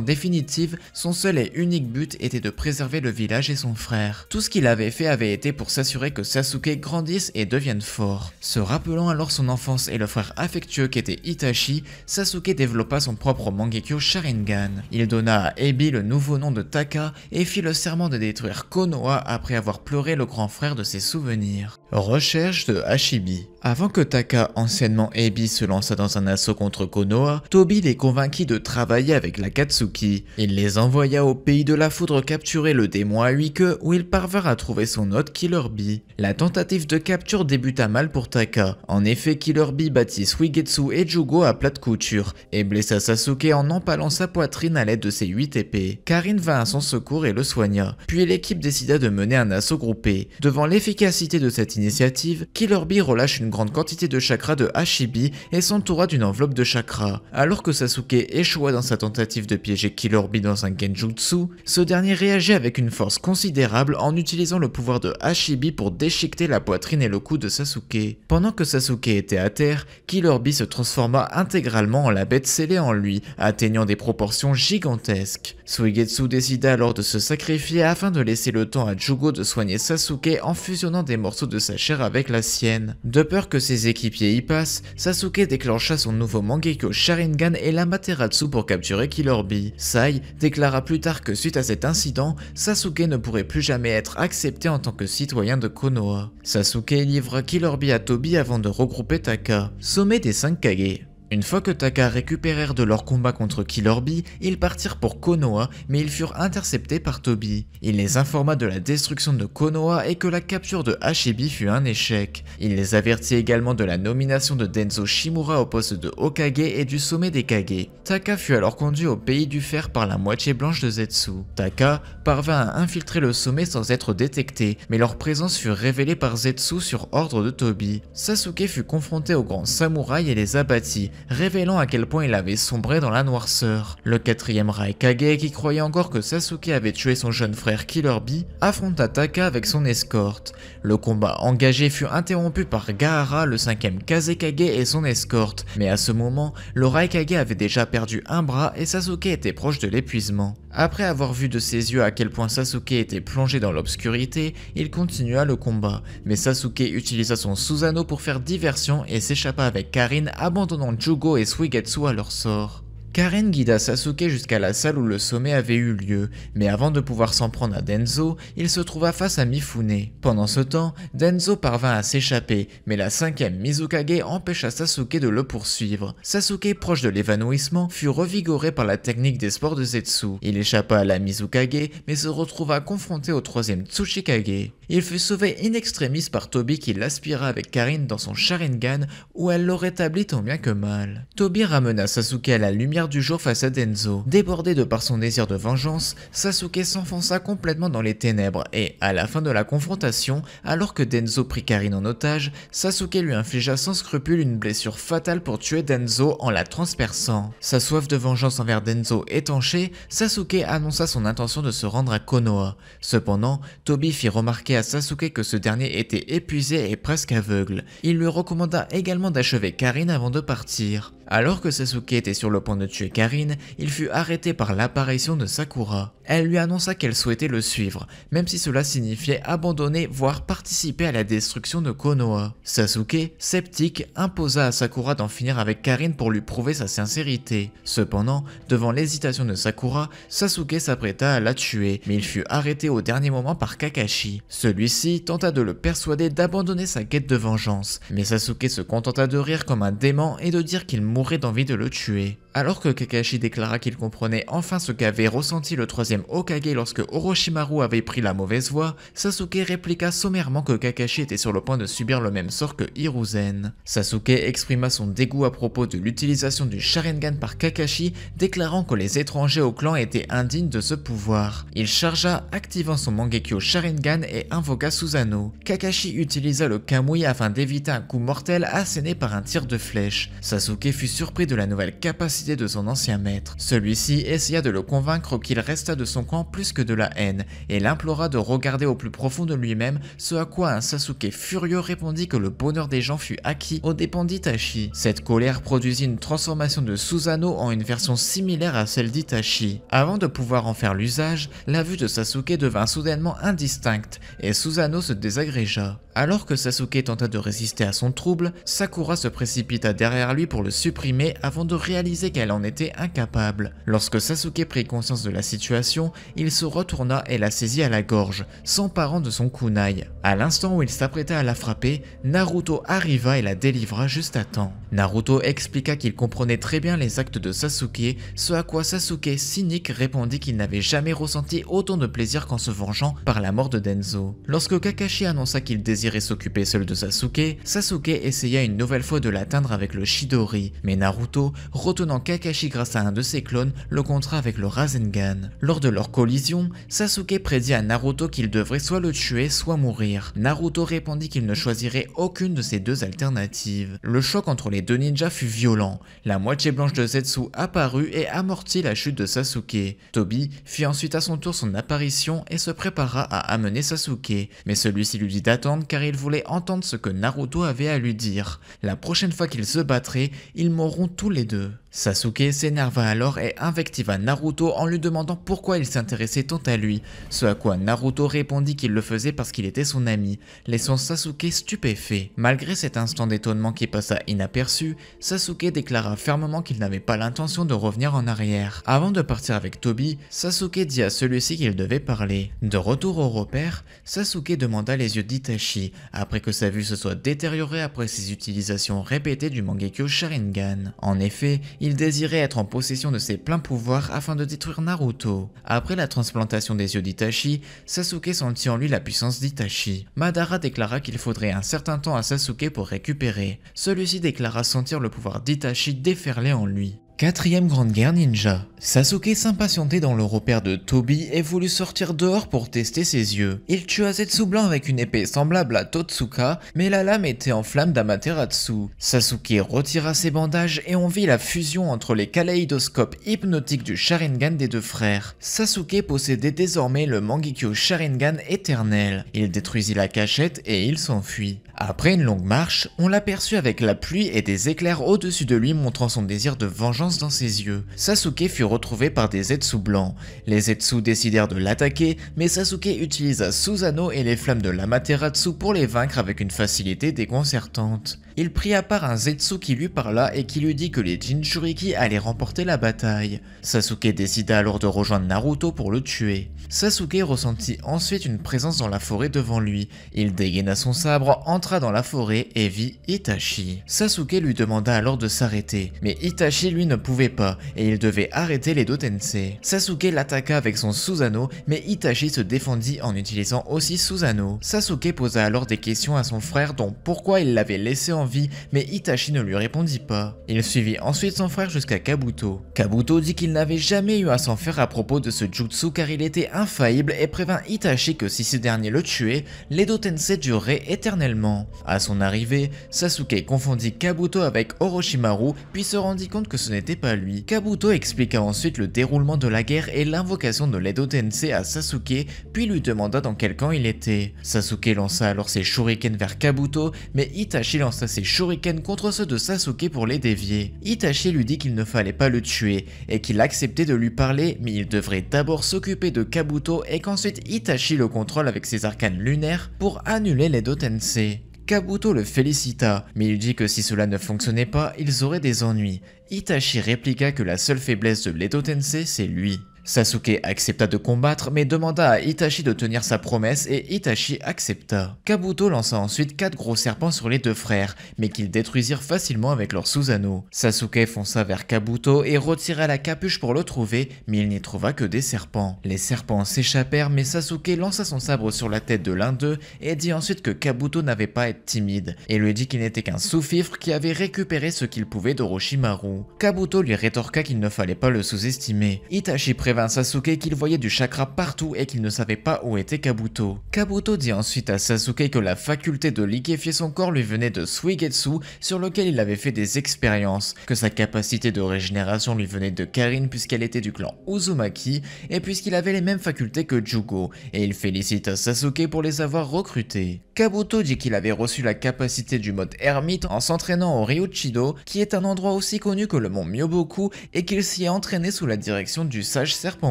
définitive, son seul et unique but était de préserver le village et son frère. Tout ce qu'il avait fait avait été pour s'assurer que Sasuke grandisse et devienne fort. Se rappelant alors son enfance et le frère affectueux qu'était Itachi, Sasuke développa son propre Mangekyo Sharingan. Il donna à Ebi le nouveau nom de Taka et fit le serment de détruire Konoha après avoir pleuré le grand frère de ses souvenirs. Recherche de Hashibi avant que Taka, anciennement Ebi, se lança dans un assaut contre Konoha, Tobi les convainquit de travailler avec la Katsuki. Il les envoya au pays de la foudre capturer le démon à huit queues où ils parvinrent à trouver son hôte Killer Bee. La tentative de capture débuta mal pour Taka. En effet, Killer Bee bâtit Suigetsu et Jugo à plate couture et blessa Sasuke en empalant sa poitrine à l'aide de ses 8 épées. Karin vint à son secours et le soigna. Puis l'équipe décida de mener un assaut groupé. Devant l'efficacité de cette initiative, Killer Bee relâche une grande quantité de chakra de Hashibi et s'entoura d'une enveloppe de chakra. Alors que Sasuke échoua dans sa tentative de piéger B dans un genjutsu, ce dernier réagit avec une force considérable en utilisant le pouvoir de Hashibi pour déchiqueter la poitrine et le cou de Sasuke. Pendant que Sasuke était à terre, B se transforma intégralement en la bête scellée en lui, atteignant des proportions gigantesques. Suigetsu décida alors de se sacrifier afin de laisser le temps à Jugo de soigner Sasuke en fusionnant des morceaux de sa chair avec la sienne. De peur peur que ses équipiers y passent, Sasuke déclencha son nouveau Mangekyo Sharingan et l'Amaterasu pour capturer Killer Sai déclara plus tard que suite à cet incident, Sasuke ne pourrait plus jamais être accepté en tant que citoyen de Konoha. Sasuke livre Killer à Tobi avant de regrouper Taka. Sommet des 5 Kage une fois que Taka récupérèrent de leur combat contre Killer ils partirent pour Konoha, mais ils furent interceptés par Tobi. Il les informa de la destruction de Konoha et que la capture de Hashibi e fut un échec. Il les avertit également de la nomination de Denzo Shimura au poste de Hokage et du sommet des Kage. Taka fut alors conduit au pays du fer par la moitié blanche de Zetsu. Taka parvint à infiltrer le sommet sans être détecté, mais leur présence fut révélée par Zetsu sur ordre de Tobi. Sasuke fut confronté au grand samouraï et les abattit, révélant à quel point il avait sombré dans la noirceur. Le quatrième Raikage, qui croyait encore que Sasuke avait tué son jeune frère Killer Bee, affronta Taka avec son escorte. Le combat engagé fut interrompu par Gaara, le cinquième Kazekage et son escorte, mais à ce moment, le Raikage avait déjà perdu un bras et Sasuke était proche de l'épuisement. Après avoir vu de ses yeux à quel point Sasuke était plongé dans l'obscurité, il continua le combat, mais Sasuke utilisa son Susanoo pour faire diversion et s'échappa avec Karin abandonnant Jugo et Suigetsu à leur sort. Karen guida Sasuke jusqu'à la salle où le sommet avait eu lieu, mais avant de pouvoir s'en prendre à Denzo, il se trouva face à Mifune. Pendant ce temps, Denzo parvint à s'échapper, mais la cinquième Mizukage empêcha Sasuke de le poursuivre. Sasuke, proche de l'évanouissement, fut revigoré par la technique des sports de Zetsu. Il échappa à la Mizukage, mais se retrouva confronté au troisième Tsuchikage. Il fut sauvé in extremis par Tobi qui l'aspira avec Karin dans son Sharingan où elle le rétablit tant bien que mal. Toby ramena Sasuke à la lumière du jour face à Denzo. Débordé de par son désir de vengeance, Sasuke s'enfonça complètement dans les ténèbres et, à la fin de la confrontation, alors que Denzo prit Karine en otage, Sasuke lui infligea sans scrupule une blessure fatale pour tuer Denzo en la transperçant. Sa soif de vengeance envers Denzo étanchée, Sasuke annonça son intention de se rendre à Konoha. Cependant, Toby fit remarquer à Sasuke que ce dernier était épuisé et presque aveugle. Il lui recommanda également d'achever Karine avant de partir. Alors que Sasuke était sur le point de tuer Karine, il fut arrêté par l'apparition de Sakura. Elle lui annonça qu'elle souhaitait le suivre, même si cela signifiait abandonner voire participer à la destruction de Konoha. Sasuke, sceptique, imposa à Sakura d'en finir avec Karine pour lui prouver sa sincérité. Cependant, devant l'hésitation de Sakura, Sasuke s'apprêta à la tuer, mais il fut arrêté au dernier moment par Kakashi. Celui-ci tenta de le persuader d'abandonner sa quête de vengeance, mais Sasuke se contenta de rire comme un dément et de dire qu'il aurait d'envie de le tuer. Alors que Kakashi déclara qu'il comprenait enfin ce qu'avait ressenti le troisième Okage lorsque Orochimaru avait pris la mauvaise voie, Sasuke répliqua sommairement que Kakashi était sur le point de subir le même sort que Hiruzen. Sasuke exprima son dégoût à propos de l'utilisation du Sharingan par Kakashi, déclarant que les étrangers au clan étaient indignes de ce pouvoir. Il chargea, activant son Mangekyo Sharingan et invoqua Susano. Kakashi utilisa le Kamui afin d'éviter un coup mortel asséné par un tir de flèche. Sasuke fut surpris de la nouvelle capacité de son ancien maître. Celui-ci essaya de le convaincre qu'il resta de son camp plus que de la haine, et l'implora de regarder au plus profond de lui-même, ce à quoi un Sasuke furieux répondit que le bonheur des gens fut acquis au dépens d'Itachi. Cette colère produisit une transformation de Susanoo en une version similaire à celle d'Itachi. Avant de pouvoir en faire l'usage, la vue de Sasuke devint soudainement indistincte, et Susanoo se désagrégea. Alors que Sasuke tenta de résister à son trouble, Sakura se précipita derrière lui pour le supprimer avant de réaliser qu'elle en était incapable. Lorsque Sasuke prit conscience de la situation, il se retourna et la saisit à la gorge, s'emparant de son kunai. À l'instant où il s'apprêta à la frapper, Naruto arriva et la délivra juste à temps. Naruto expliqua qu'il comprenait très bien les actes de Sasuke, ce à quoi Sasuke cynique répondit qu'il n'avait jamais ressenti autant de plaisir qu'en se vengeant par la mort de Denzo. Lorsque Kakashi annonça qu'il désirait et s'occuper seul de Sasuke, Sasuke essaya une nouvelle fois de l'atteindre avec le Shidori, mais Naruto, retenant Kakashi grâce à un de ses clones, le contrat avec le Rasengan. Lors de leur collision, Sasuke prédit à Naruto qu'il devrait soit le tuer, soit mourir. Naruto répondit qu'il ne choisirait aucune de ces deux alternatives. Le choc entre les deux ninjas fut violent. La moitié blanche de Zetsu apparut et amortit la chute de Sasuke. Tobi fit ensuite à son tour son apparition et se prépara à amener Sasuke, mais celui-ci lui dit d'attendre car il voulait entendre ce que Naruto avait à lui dire. La prochaine fois qu'ils se battraient, ils mourront tous les deux. Sasuke s'énerva alors et invectiva Naruto en lui demandant pourquoi il s'intéressait tant à lui, ce à quoi Naruto répondit qu'il le faisait parce qu'il était son ami, laissant Sasuke stupéfait. Malgré cet instant d'étonnement qui passa inaperçu, Sasuke déclara fermement qu'il n'avait pas l'intention de revenir en arrière. Avant de partir avec Tobi, Sasuke dit à celui-ci qu'il devait parler. De retour au repère, Sasuke demanda les yeux d'Itachi, après que sa vue se soit détériorée après ses utilisations répétées du Mangekyo Sharingan. En effet, il désirait être en possession de ses pleins pouvoirs afin de détruire Naruto. Après la transplantation des yeux d'Itachi, Sasuke sentit en lui la puissance d'Itachi. Madara déclara qu'il faudrait un certain temps à Sasuke pour récupérer. Celui-ci déclara sentir le pouvoir d'Itachi déferler en lui. Quatrième Grande Guerre Ninja. Sasuke s'impatientait dans le repère de Tobi et voulut sortir dehors pour tester ses yeux. Il tua Zetsu blanc avec une épée semblable à Totsuka, mais la lame était en flamme d'Amaterasu. Sasuke retira ses bandages et on vit la fusion entre les kaléidoscopes hypnotiques du Sharingan des deux frères. Sasuke possédait désormais le Mangikyo Sharingan éternel. Il détruisit la cachette et il s'enfuit. Après une longue marche, on l'aperçut avec la pluie et des éclairs au-dessus de lui montrant son désir de vengeance dans ses yeux. Sasuke fut retrouvé par des Zetsu blancs. Les Zetsu décidèrent de l'attaquer, mais Sasuke utilisa Susano et les flammes de l'Amaterasu pour les vaincre avec une facilité déconcertante. Il prit à part un Zetsu qui lui parla et qui lui dit que les Jinchuriki allaient remporter la bataille. Sasuke décida alors de rejoindre Naruto pour le tuer. Sasuke ressentit ensuite une présence dans la forêt devant lui. Il dégaina son sabre, entra dans la forêt et vit Itachi. Sasuke lui demanda alors de s'arrêter, mais Itachi lui ne pouvait pas et il devait arrêter les Dotensei. Sasuke l'attaqua avec son Susanoo mais Itachi se défendit en utilisant aussi Susanoo. Sasuke posa alors des questions à son frère dont pourquoi il l'avait laissé en vie mais Itachi ne lui répondit pas. Il suivit ensuite son frère jusqu'à Kabuto. Kabuto dit qu'il n'avait jamais eu à s'en faire à propos de ce jutsu car il était infaillible et prévint Itachi que si ce dernier le tuait, les Tensei dureraient éternellement. À son arrivée, Sasuke confondit Kabuto avec Orochimaru puis se rendit compte que ce n'était pas lui. Kabuto expliqua ensuite le déroulement de la guerre et l'invocation de l'Edo Tensei à Sasuke, puis lui demanda dans quel camp il était. Sasuke lança alors ses shurikens vers Kabuto, mais Itachi lança ses shurikens contre ceux de Sasuke pour les dévier. Itachi lui dit qu'il ne fallait pas le tuer, et qu'il acceptait de lui parler, mais il devrait d'abord s'occuper de Kabuto et qu'ensuite Itachi le contrôle avec ses arcanes lunaires pour annuler l'Edo Tensei. Kabuto le félicita, mais il dit que si cela ne fonctionnait pas, ils auraient des ennuis. Itachi répliqua que la seule faiblesse de Leto Tensei, c'est lui. Sasuke accepta de combattre mais demanda à Itachi de tenir sa promesse et Itachi accepta. Kabuto lança ensuite quatre gros serpents sur les deux frères, mais qu'ils détruisirent facilement avec leurs Susanoo. Sasuke fonça vers Kabuto et retira la capuche pour le trouver, mais il n'y trouva que des serpents. Les serpents s'échappèrent mais Sasuke lança son sabre sur la tête de l'un d'eux et dit ensuite que Kabuto n'avait pas à être timide, et lui dit qu'il n'était qu'un sous-fifre qui avait récupéré ce qu'il pouvait d'Orochimaru. Kabuto lui rétorqua qu'il ne fallait pas le sous-estimer. Itachi prévint Sasuke qu'il voyait du chakra partout et qu'il ne savait pas où était Kabuto. Kabuto dit ensuite à Sasuke que la faculté de liquéfier son corps lui venait de Suigetsu sur lequel il avait fait des expériences, que sa capacité de régénération lui venait de Karin puisqu'elle était du clan Uzumaki et puisqu'il avait les mêmes facultés que Jugo, et il félicite Sasuke pour les avoir recrutés. Kabuto dit qu'il avait reçu la capacité du mode ermite en s'entraînant au Ryuchido, qui est un endroit aussi connu que le mont Myoboku et qu'il s'y est entraîné sous la direction du sage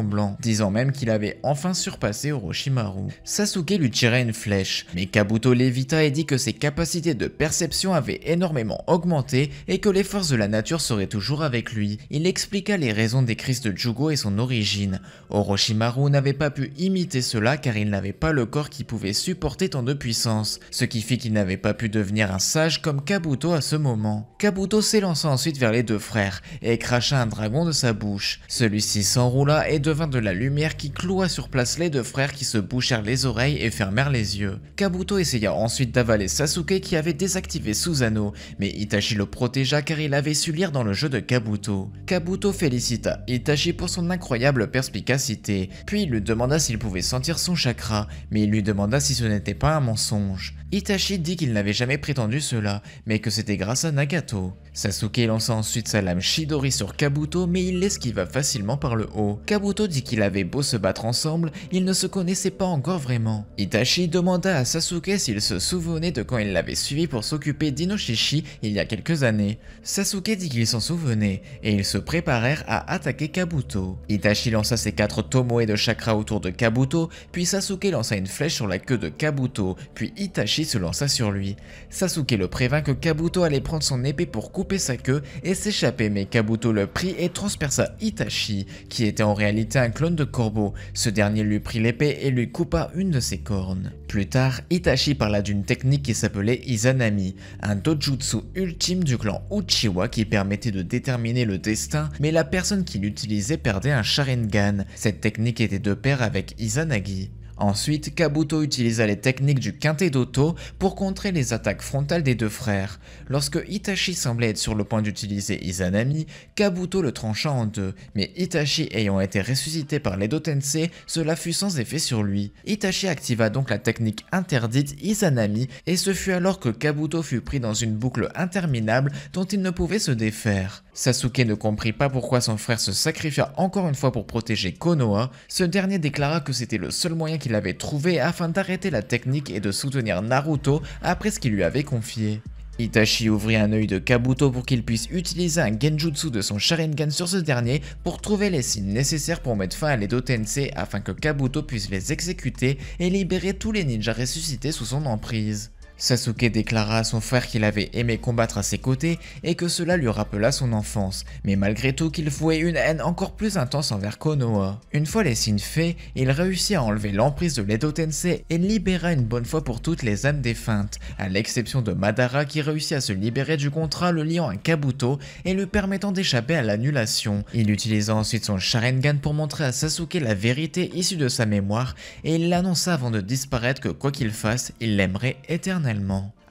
blanc, disant même qu'il avait enfin surpassé Orochimaru. Sasuke lui tirait une flèche, mais Kabuto l'évita et dit que ses capacités de perception avaient énormément augmenté et que les forces de la nature seraient toujours avec lui. Il expliqua les raisons des crises de Jugo et son origine. Orochimaru n'avait pas pu imiter cela car il n'avait pas le corps qui pouvait supporter tant de puissance, ce qui fit qu'il n'avait pas pu devenir un sage comme Kabuto à ce moment. Kabuto s'élança ensuite vers les deux frères et cracha un dragon de sa bouche. Celui-ci s'enroula et devint de la lumière qui cloua sur place les deux frères qui se bouchèrent les oreilles et fermèrent les yeux. Kabuto essaya ensuite d'avaler Sasuke qui avait désactivé Susano, mais Itachi le protégea car il avait su lire dans le jeu de Kabuto. Kabuto félicita Itachi pour son incroyable perspicacité, puis il lui demanda s'il pouvait sentir son chakra, mais il lui demanda si ce n'était pas un mensonge. Itachi dit qu'il n'avait jamais prétendu cela, mais que c'était grâce à Nagato. Sasuke lança ensuite sa lame Shidori sur Kabuto, mais il l'esquiva facilement par le haut. Kabuto dit qu'il avait beau se battre ensemble, ils ne se connaissaient pas encore vraiment. Itachi demanda à Sasuke s'il se souvenait de quand il l'avait suivi pour s'occuper d'Inoshishi il y a quelques années. Sasuke dit qu'il s'en souvenait, et ils se préparèrent à attaquer Kabuto. Itachi lança ses quatre tomoe de chakra autour de Kabuto, puis Sasuke lança une flèche sur la queue de Kabuto, puis Itachi se lança sur lui. Sasuke le prévint que Kabuto allait prendre son épée pour couper sa queue et s'échapper mais Kabuto le prit et transperça Itachi, qui était en réalité un clone de Corbeau. Ce dernier lui prit l'épée et lui coupa une de ses cornes. Plus tard, Itachi parla d'une technique qui s'appelait Izanami, un dojutsu ultime du clan Uchiwa qui permettait de déterminer le destin, mais la personne qui l'utilisait perdait un Sharingan. Cette technique était de pair avec Izanagi. Ensuite, Kabuto utilisa les techniques du quintet pour contrer les attaques frontales des deux frères. Lorsque Itachi semblait être sur le point d'utiliser Izanami, Kabuto le trancha en deux, mais Itachi ayant été ressuscité par les Tensei, cela fut sans effet sur lui. Itachi activa donc la technique interdite Izanami et ce fut alors que Kabuto fut pris dans une boucle interminable dont il ne pouvait se défaire. Sasuke ne comprit pas pourquoi son frère se sacrifia encore une fois pour protéger Konoha, ce dernier déclara que c'était le seul moyen qu'il avait trouvé afin d'arrêter la technique et de soutenir Naruto après ce qu'il lui avait confié. Itachi ouvrit un œil de Kabuto pour qu'il puisse utiliser un genjutsu de son Sharingan sur ce dernier pour trouver les signes nécessaires pour mettre fin à les Tensei afin que Kabuto puisse les exécuter et libérer tous les ninjas ressuscités sous son emprise. Sasuke déclara à son frère qu'il avait aimé combattre à ses côtés et que cela lui rappela son enfance, mais malgré tout qu'il fouait une haine encore plus intense envers Konoha. Une fois les signes faits, il réussit à enlever l'emprise de l'Edo Tensei et libéra une bonne fois pour toutes les âmes défuntes, à l'exception de Madara qui réussit à se libérer du contrat le liant à Kabuto et lui permettant d'échapper à l'annulation. Il utilisa ensuite son Sharingan pour montrer à Sasuke la vérité issue de sa mémoire et il l'annonça avant de disparaître que quoi qu'il fasse, il l'aimerait éternellement.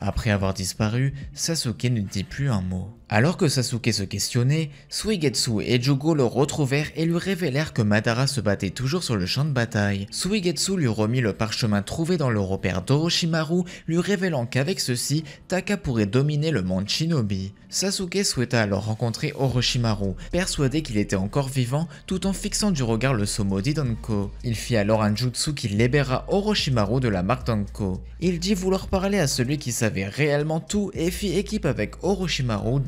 Après avoir disparu, Sasuke ne dit plus un mot. Alors que Sasuke se questionnait, Suigetsu et Jugo le retrouvèrent et lui révélèrent que Madara se battait toujours sur le champ de bataille. Suigetsu lui remit le parchemin trouvé dans le repère d'Orochimaru, lui révélant qu'avec ceci, Taka pourrait dominer le monde shinobi. Sasuke souhaita alors rencontrer Orochimaru, persuadé qu'il était encore vivant tout en fixant du regard le Somo d'Idanko. Il fit alors un jutsu qui libéra Orochimaru de la marque Danko. Il dit vouloir parler à celui qui savait réellement tout et fit équipe avec Orochimaru,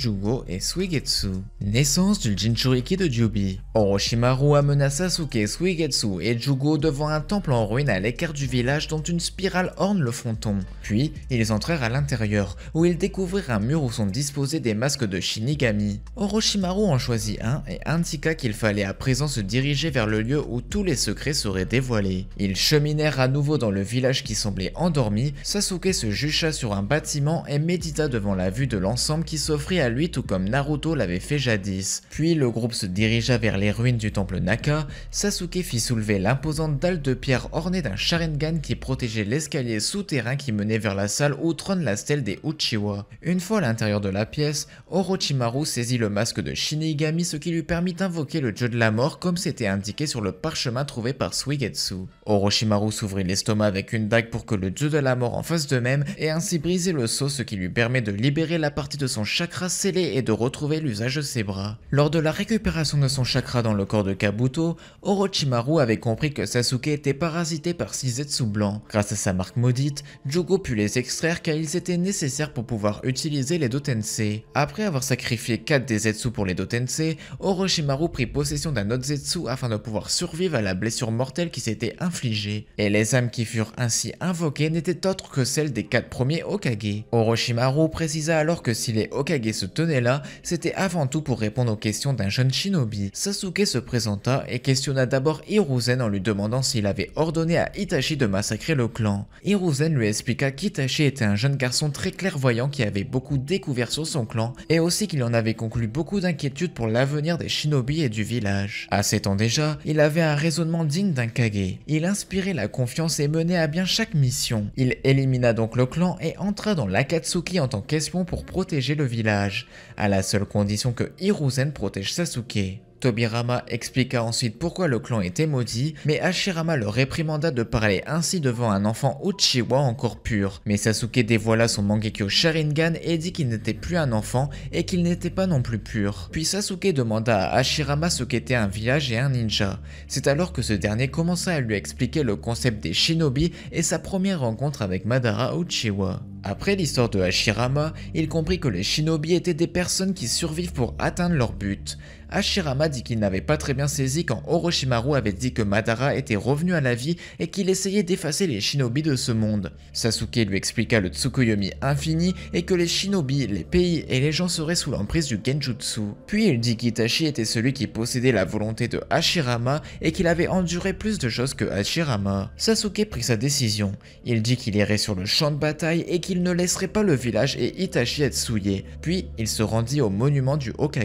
et Suigetsu. Naissance du Jinchuriki de Jubi. Orochimaru amena Sasuke, Suigetsu et Jugo devant un temple en ruine à l'écart du village dont une spirale orne le fronton. Puis, ils entrèrent à l'intérieur, où ils découvrirent un mur où sont disposés des masques de Shinigami. Orochimaru en choisit un et indiqua qu'il fallait à présent se diriger vers le lieu où tous les secrets seraient dévoilés. Ils cheminèrent à nouveau dans le village qui semblait endormi, Sasuke se jucha sur un bâtiment et médita devant la vue de l'ensemble qui s'offrit à lui tout comme Naruto l'avait fait jadis. Puis le groupe se dirigea vers les ruines du temple Naka, Sasuke fit soulever l'imposante dalle de pierre ornée d'un Sharingan qui protégeait l'escalier souterrain qui menait vers la salle où trône la stèle des Uchiwa. Une fois à l'intérieur de la pièce, Orochimaru saisit le masque de Shinigami ce qui lui permit d'invoquer le dieu de la mort comme c'était indiqué sur le parchemin trouvé par Suigetsu. Orochimaru s'ouvrit l'estomac avec une dague pour que le dieu de la mort en fasse de même et ainsi briser le seau ce qui lui permet de libérer la partie de son chakra et de retrouver l'usage de ses bras. Lors de la récupération de son chakra dans le corps de Kabuto, Orochimaru avait compris que Sasuke était parasité par 6 Zetsu blancs. Grâce à sa marque maudite, Jugo put les extraire car ils étaient nécessaires pour pouvoir utiliser les Dotensei. Après avoir sacrifié 4 des Zetsu pour les Dotensei, Orochimaru prit possession d'un autre Zetsu afin de pouvoir survivre à la blessure mortelle qui s'était infligée. Et les âmes qui furent ainsi invoquées n'étaient autres que celles des 4 premiers Okage. Orochimaru précisa alors que si les Okage se là, c'était avant tout pour répondre aux questions d'un jeune shinobi. Sasuke se présenta et questionna d'abord Hiruzen en lui demandant s'il avait ordonné à Itachi de massacrer le clan. Hiruzen lui expliqua qu'Itachi était un jeune garçon très clairvoyant qui avait beaucoup découvert sur son clan et aussi qu'il en avait conclu beaucoup d'inquiétudes pour l'avenir des shinobi et du village. À ces temps déjà, il avait un raisonnement digne d'un Kage. Il inspirait la confiance et menait à bien chaque mission. Il élimina donc le clan et entra dans l'Akatsuki en tant qu'espion pour protéger le village à la seule condition que Hiruzen protège Sasuke. Tobirama expliqua ensuite pourquoi le clan était maudit, mais Ashirama le réprimanda de parler ainsi devant un enfant Uchiwa encore pur. Mais Sasuke dévoila son Mangekyo Sharingan et dit qu'il n'était plus un enfant et qu'il n'était pas non plus pur. Puis Sasuke demanda à Ashirama ce qu'était un village et un ninja. C'est alors que ce dernier commença à lui expliquer le concept des shinobi et sa première rencontre avec Madara Uchiwa. Après l'histoire de Hashirama, il comprit que les shinobi étaient des personnes qui survivent pour atteindre leur but. Hashirama dit qu'il n'avait pas très bien saisi quand Orochimaru avait dit que Madara était revenu à la vie et qu'il essayait d'effacer les shinobi de ce monde. Sasuke lui expliqua le Tsukuyomi infini et que les shinobi, les pays et les gens seraient sous l'emprise du Genjutsu. Puis il dit qu'Itachi était celui qui possédait la volonté de Hashirama et qu'il avait enduré plus de choses que Hashirama. Sasuke prit sa décision. Il dit qu'il irait sur le champ de bataille et qu'il qu'il ne laisserait pas le village et Itachi être souillé, puis il se rendit au monument du Hokage.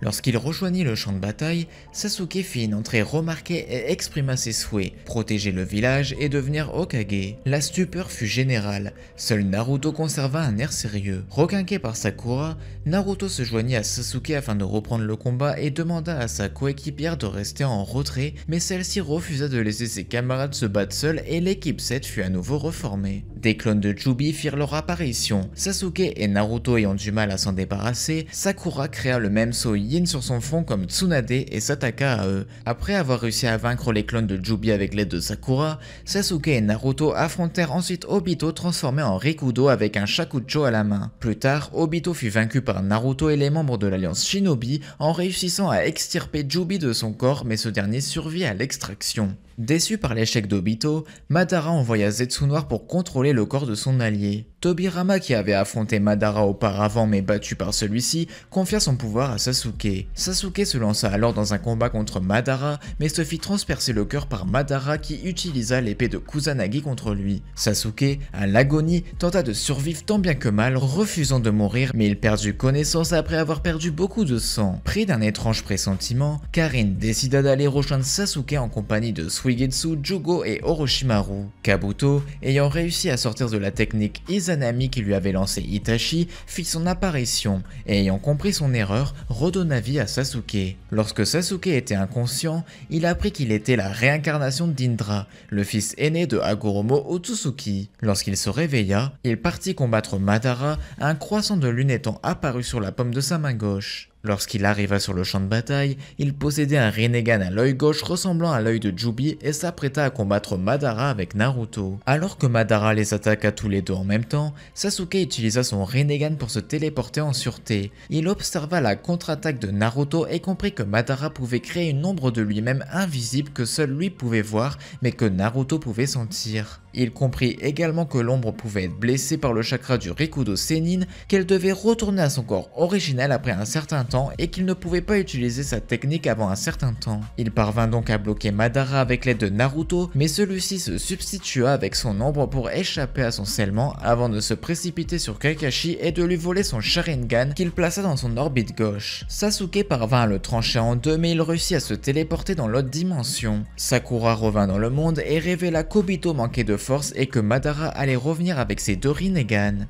Lorsqu'il rejoignit le champ de bataille, Sasuke fit une entrée remarquée et exprima ses souhaits, protéger le village et devenir Hokage. La stupeur fut générale, seul Naruto conserva un air sérieux. Requinqué par Sakura, Naruto se joignit à Sasuke afin de reprendre le combat et demanda à sa coéquipière de rester en retrait, mais celle-ci refusa de laisser ses camarades se battre seuls et l'équipe 7 fut à nouveau reformée. Des clones de Jubi firent leur apparition. Sasuke et Naruto ayant du mal à s'en débarrasser, Sakura créa le même saut Yin sur son front comme Tsunade et s'attaqua à eux. Après avoir réussi à vaincre les clones de Jubi avec l'aide de Sakura, Sasuke et Naruto affrontèrent ensuite Obito transformé en Rikudo avec un Shakujo à la main. Plus tard, Obito fut vaincu par Naruto et les membres de l'Alliance Shinobi en réussissant à extirper Jubi de son corps mais ce dernier survit à l'extraction. Déçu par l'échec d'Obito, Madara envoya Zetsu Noir pour contrôler le corps de son allié. Tobirama qui avait affronté Madara auparavant mais battu par celui-ci, confia son pouvoir à Sasuke. Sasuke se lança alors dans un combat contre Madara, mais se fit transpercer le cœur par Madara qui utilisa l'épée de Kusanagi contre lui. Sasuke, à l'agonie, tenta de survivre tant bien que mal, refusant de mourir mais il perdut connaissance après avoir perdu beaucoup de sang. Pris d'un étrange pressentiment, Karin décida d'aller rejoindre Sasuke en compagnie de Suigetsu, Jugo et Orochimaru. Kabuto, ayant réussi à sortir de la technique Izanami qui lui avait lancé Itachi, fit son apparition et ayant compris son erreur, redonna vie à Sasuke. Lorsque Sasuke était inconscient, il apprit qu'il était la réincarnation d'Indra, le fils aîné de Hagoromo Otsutsuki. Lorsqu'il se réveilla, il partit combattre Madara, un croissant de lune étant apparu sur la pomme de sa main gauche. Lorsqu'il arriva sur le champ de bataille, il possédait un Rinnegan à l'œil gauche ressemblant à l'œil de Jubi et s'apprêta à combattre Madara avec Naruto. Alors que Madara les attaqua tous les deux en même temps, Sasuke utilisa son Rinnegan pour se téléporter en sûreté. Il observa la contre-attaque de Naruto et comprit que Madara pouvait créer une ombre de lui-même invisible que seul lui pouvait voir mais que Naruto pouvait sentir. Il comprit également que l'ombre pouvait être blessée par le chakra du Rikudo Senin, qu'elle devait retourner à son corps original après un certain temps et qu'il ne pouvait pas utiliser sa technique avant un certain temps. Il parvint donc à bloquer Madara avec l'aide de Naruto, mais celui-ci se substitua avec son ombre pour échapper à son scellement avant de se précipiter sur Kakashi et de lui voler son Sharingan qu'il plaça dans son orbite gauche. Sasuke parvint à le trancher en deux mais il réussit à se téléporter dans l'autre dimension. Sakura revint dans le monde et révéla qu'Obito manquait de Force et que Madara allait revenir avec ses deux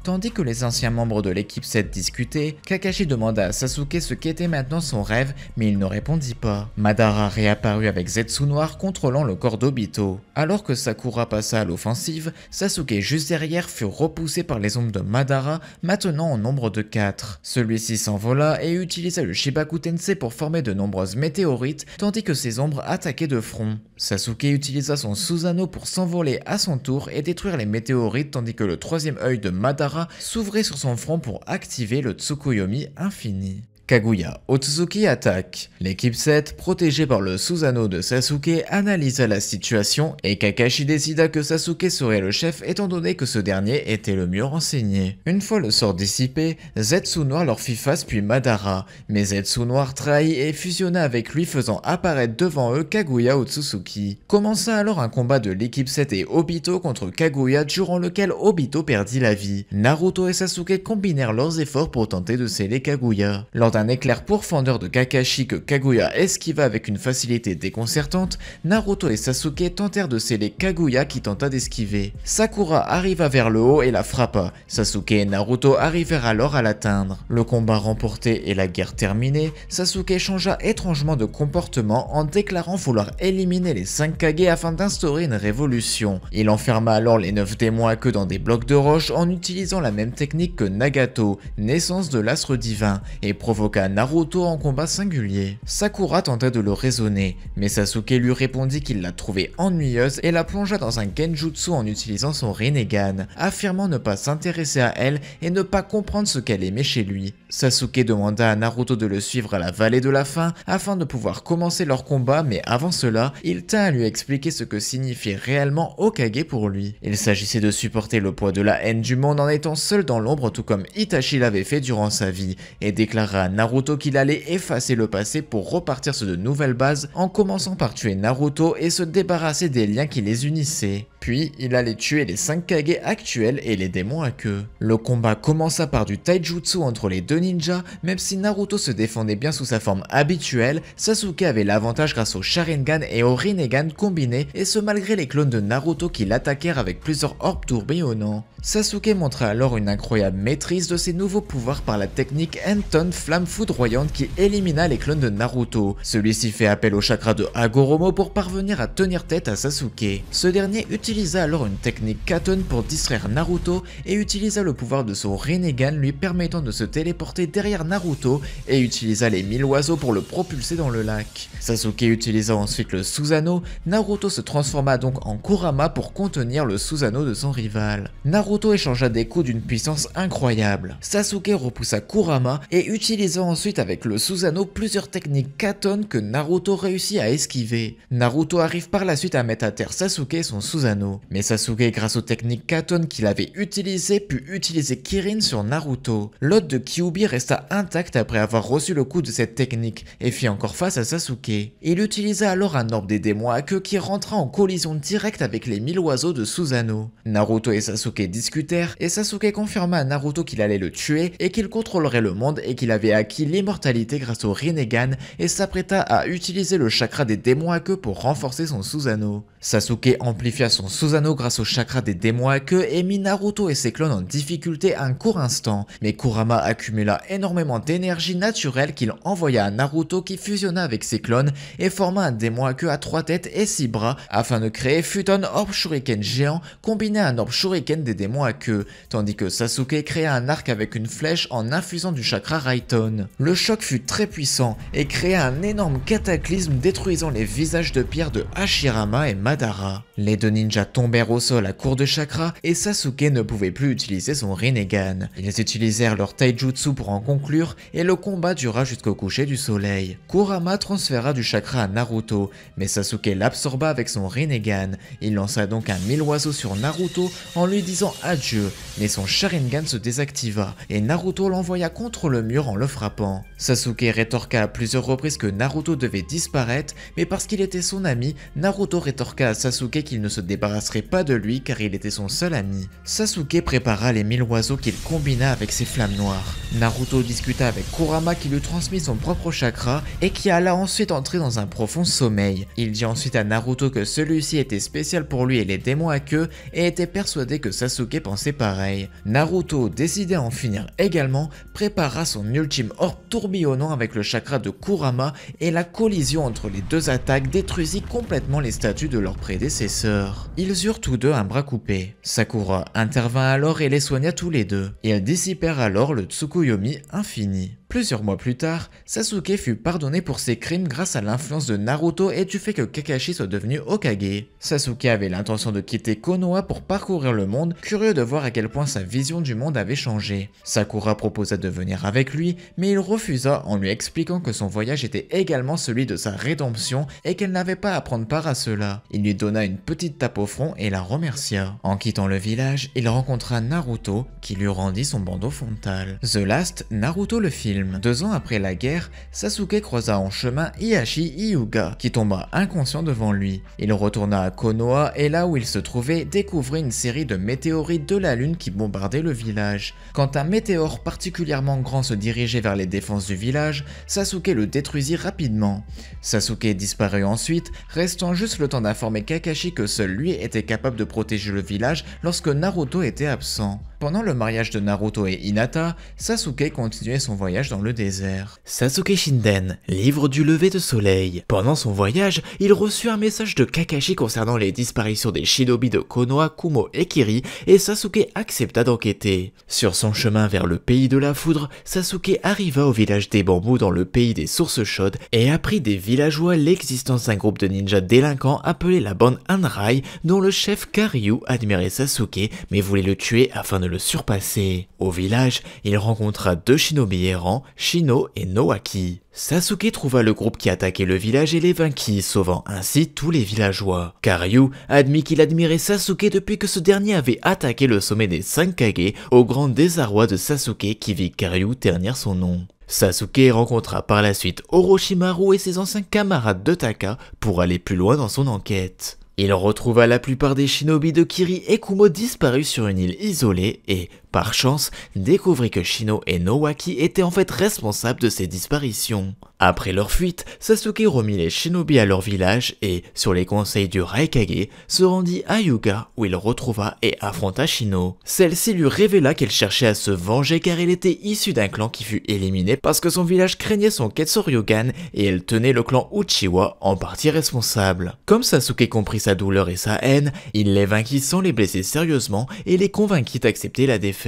Tandis que les anciens membres de l'équipe 7 discutaient, Kakashi demanda à Sasuke ce qu'était maintenant son rêve, mais il ne répondit pas. Madara réapparut avec Zetsu Noir contrôlant le corps d'Obito. Alors que Sakura passa à l'offensive, Sasuke juste derrière fut repoussé par les ombres de Madara, maintenant en nombre de 4. Celui-ci s'envola et utilisa le Shibaku Tensei pour former de nombreuses météorites, tandis que ses ombres attaquaient de front. Sasuke utilisa son Susanoo pour s'envoler à son et détruire les météorites tandis que le troisième œil de Madara s'ouvrait sur son front pour activer le Tsukuyomi infini. Kaguya Otsutsuki attaque. L'équipe 7, protégée par le Susanoo de Sasuke, analysa la situation et Kakashi décida que Sasuke serait le chef étant donné que ce dernier était le mieux renseigné. Une fois le sort dissipé, Zetsu Noir leur fit face puis Madara, mais Zetsu Noir trahit et fusionna avec lui faisant apparaître devant eux Kaguya Otsutsuki. Commença alors un combat de l'équipe 7 et Obito contre Kaguya durant lequel Obito perdit la vie. Naruto et Sasuke combinèrent leurs efforts pour tenter de sceller Kaguya un éclair pourfendeur de Kakashi que Kaguya esquiva avec une facilité déconcertante, Naruto et Sasuke tentèrent de sceller Kaguya qui tenta d'esquiver. Sakura arriva vers le haut et la frappa. Sasuke et Naruto arrivèrent alors à l'atteindre. Le combat remporté et la guerre terminée, Sasuke changea étrangement de comportement en déclarant vouloir éliminer les 5 Kage afin d'instaurer une révolution. Il enferma alors les 9 démons à queue dans des blocs de roche en utilisant la même technique que Nagato, naissance de l'astre divin, et provoqua Naruto en combat singulier. Sakura tenta de le raisonner, mais Sasuke lui répondit qu'il la trouvait ennuyeuse et la plongea dans un genjutsu en utilisant son Rinnegan, affirmant ne pas s'intéresser à elle et ne pas comprendre ce qu'elle aimait chez lui. Sasuke demanda à Naruto de le suivre à la vallée de la fin afin de pouvoir commencer leur combat mais avant cela, il tint à lui expliquer ce que signifiait réellement Okage pour lui. Il s'agissait de supporter le poids de la haine du monde en étant seul dans l'ombre tout comme Itachi l'avait fait durant sa vie et déclara à Naruto qu'il allait effacer le passé pour repartir sur de nouvelles bases en commençant par tuer Naruto et se débarrasser des liens qui les unissaient. Puis, il allait tuer les 5 Kage actuels et les démons à queue. Le combat commença par du taijutsu entre les deux ninjas, même si Naruto se défendait bien sous sa forme habituelle, Sasuke avait l'avantage grâce au Sharingan et au Rinnegan combinés, et ce malgré les clones de Naruto qui l'attaquèrent avec plusieurs orbes tourbillonnants. Sasuke montra alors une incroyable maîtrise de ses nouveaux pouvoirs par la technique Anton Flamme Foudroyante qui élimina les clones de Naruto. Celui-ci fait appel au chakra de Hagoromo pour parvenir à tenir tête à Sasuke. Ce dernier utilisa alors une technique Katon pour distraire Naruto et utilisa le pouvoir de son Rinnegan lui permettant de se téléporter derrière Naruto et utilisa les mille oiseaux pour le propulser dans le lac. Sasuke utilisa ensuite le Susanoo, Naruto se transforma donc en Kurama pour contenir le Susanoo de son rival. Naruto échangea des coups d'une puissance incroyable. Sasuke repoussa Kurama et utilisa ensuite avec le Susanoo plusieurs techniques katon que Naruto réussit à esquiver. Naruto arrive par la suite à mettre à terre Sasuke et son Susanoo, mais Sasuke grâce aux techniques katon qu'il avait utilisées put utiliser Kirin sur Naruto. L'hôte de Kyubi resta intact après avoir reçu le coup de cette technique et fit encore face à Sasuke. Il utilisa alors un orbe des démons à queue qui rentra en collision directe avec les mille oiseaux de Susanoo. Naruto et Sasuke discutèrent et Sasuke confirma à Naruto qu'il allait le tuer et qu'il contrôlerait le monde et qu'il avait acquis l'immortalité grâce au Rinnegan et s'apprêta à utiliser le chakra des démons à queue pour renforcer son Susanoo. Sasuke amplifia son Susanoo grâce au chakra des démons à queue et mit Naruto et ses clones en difficulté un court instant, mais Kurama accumula énormément d'énergie naturelle qu'il envoya à Naruto qui fusionna avec ses clones et forma un démon à queue à trois têtes et six bras afin de créer Futon Orb Shuriken géant combiné à un Orb Shuriken des démons à queue, tandis que Sasuke créa un arc avec une flèche en infusant du chakra Raiton. Le choc fut très puissant et créa un énorme cataclysme détruisant les visages de pierre de Hashirama et Madara. Les deux ninjas tombèrent au sol à court de chakra et Sasuke ne pouvait plus utiliser son Rinnegan. Ils utilisèrent leur Taijutsu pour en conclure et le combat dura jusqu'au coucher du soleil. Kurama transféra du chakra à Naruto, mais Sasuke l'absorba avec son Rinnegan. Il lança donc un mille oiseaux sur Naruto en lui disant adieu, mais son Sharingan se désactiva et Naruto l'envoya contre le mur en le frappant. Sasuke rétorqua à plusieurs reprises que Naruto devait disparaître, mais parce qu'il était son ami, Naruto rétorqua à Sasuke qu'il ne se débarrasserait pas de lui car il était son seul ami. Sasuke prépara les mille oiseaux qu'il combina avec ses flammes noires. Naruto discuta avec Kurama qui lui transmit son propre chakra et qui alla ensuite entrer dans un profond sommeil. Il dit ensuite à Naruto que celui-ci était spécial pour lui et les démons à queue et était persuadé que Sasuke Sasuke pareil. Naruto, décidé à en finir également, prépara son ultime orbe tourbillonnant avec le chakra de Kurama et la collision entre les deux attaques détruisit complètement les statues de leurs prédécesseurs. Ils eurent tous deux un bras coupé. Sakura intervint alors et les soigna tous les deux. et elles dissipèrent alors le Tsukuyomi infini. Plusieurs mois plus tard, Sasuke fut pardonné pour ses crimes grâce à l'influence de Naruto et du fait que Kakashi soit devenu Okage. Sasuke avait l'intention de quitter Konoha pour parcourir le monde, curieux de voir à quel point sa vision du monde avait changé. Sakura proposa de venir avec lui, mais il refusa en lui expliquant que son voyage était également celui de sa rédemption et qu'elle n'avait pas à prendre part à cela. Il lui donna une petite tape au front et la remercia. En quittant le village, il rencontra Naruto qui lui rendit son bandeau frontal. The Last, Naruto le film deux ans après la guerre, Sasuke croisa en chemin Iashi Iyuga, qui tomba inconscient devant lui. Il retourna à Konoha et là où il se trouvait, découvrit une série de météorites de la lune qui bombardaient le village. Quand un météore particulièrement grand se dirigeait vers les défenses du village, Sasuke le détruisit rapidement. Sasuke disparut ensuite, restant juste le temps d'informer Kakashi que seul lui était capable de protéger le village lorsque Naruto était absent. Pendant le mariage de Naruto et Hinata, Sasuke continuait son voyage dans le désert. Sasuke Shinden, livre du lever de soleil. Pendant son voyage, il reçut un message de Kakashi concernant les disparitions des shinobi de Konoha, Kumo et Kiri et Sasuke accepta d'enquêter. Sur son chemin vers le pays de la foudre, Sasuke arriva au village des bambous dans le pays des sources chaudes et apprit des villageois l'existence d'un groupe de ninjas délinquants appelé la bande Anrai dont le chef Karyu admirait Sasuke mais voulait le tuer afin de surpasser. Au village, il rencontra deux shinobi errants, Shino et Noaki. Sasuke trouva le groupe qui attaquait le village et les vainquit, sauvant ainsi tous les villageois. Karyu admit qu'il admirait Sasuke depuis que ce dernier avait attaqué le sommet des Kage au grand désarroi de Sasuke qui vit Karyu ternir son nom. Sasuke rencontra par la suite Orochimaru et ses anciens camarades de Taka pour aller plus loin dans son enquête. Il retrouva la plupart des shinobi de Kiri et Kumo disparus sur une île isolée et, par chance, découvrit que Shino et Noaki étaient en fait responsables de ces disparitions. Après leur fuite, Sasuke remit les shinobi à leur village et, sur les conseils du Raikage, se rendit à Yuga où il retrouva et affronta Shino. Celle-ci lui révéla qu'elle cherchait à se venger car elle était issue d'un clan qui fut éliminé parce que son village craignait son Ketsuryugan et elle tenait le clan Uchiwa en partie responsable. Comme Sasuke comprit sa douleur et sa haine, il les vainquit sans les blesser sérieusement et les convainquit d'accepter la défaite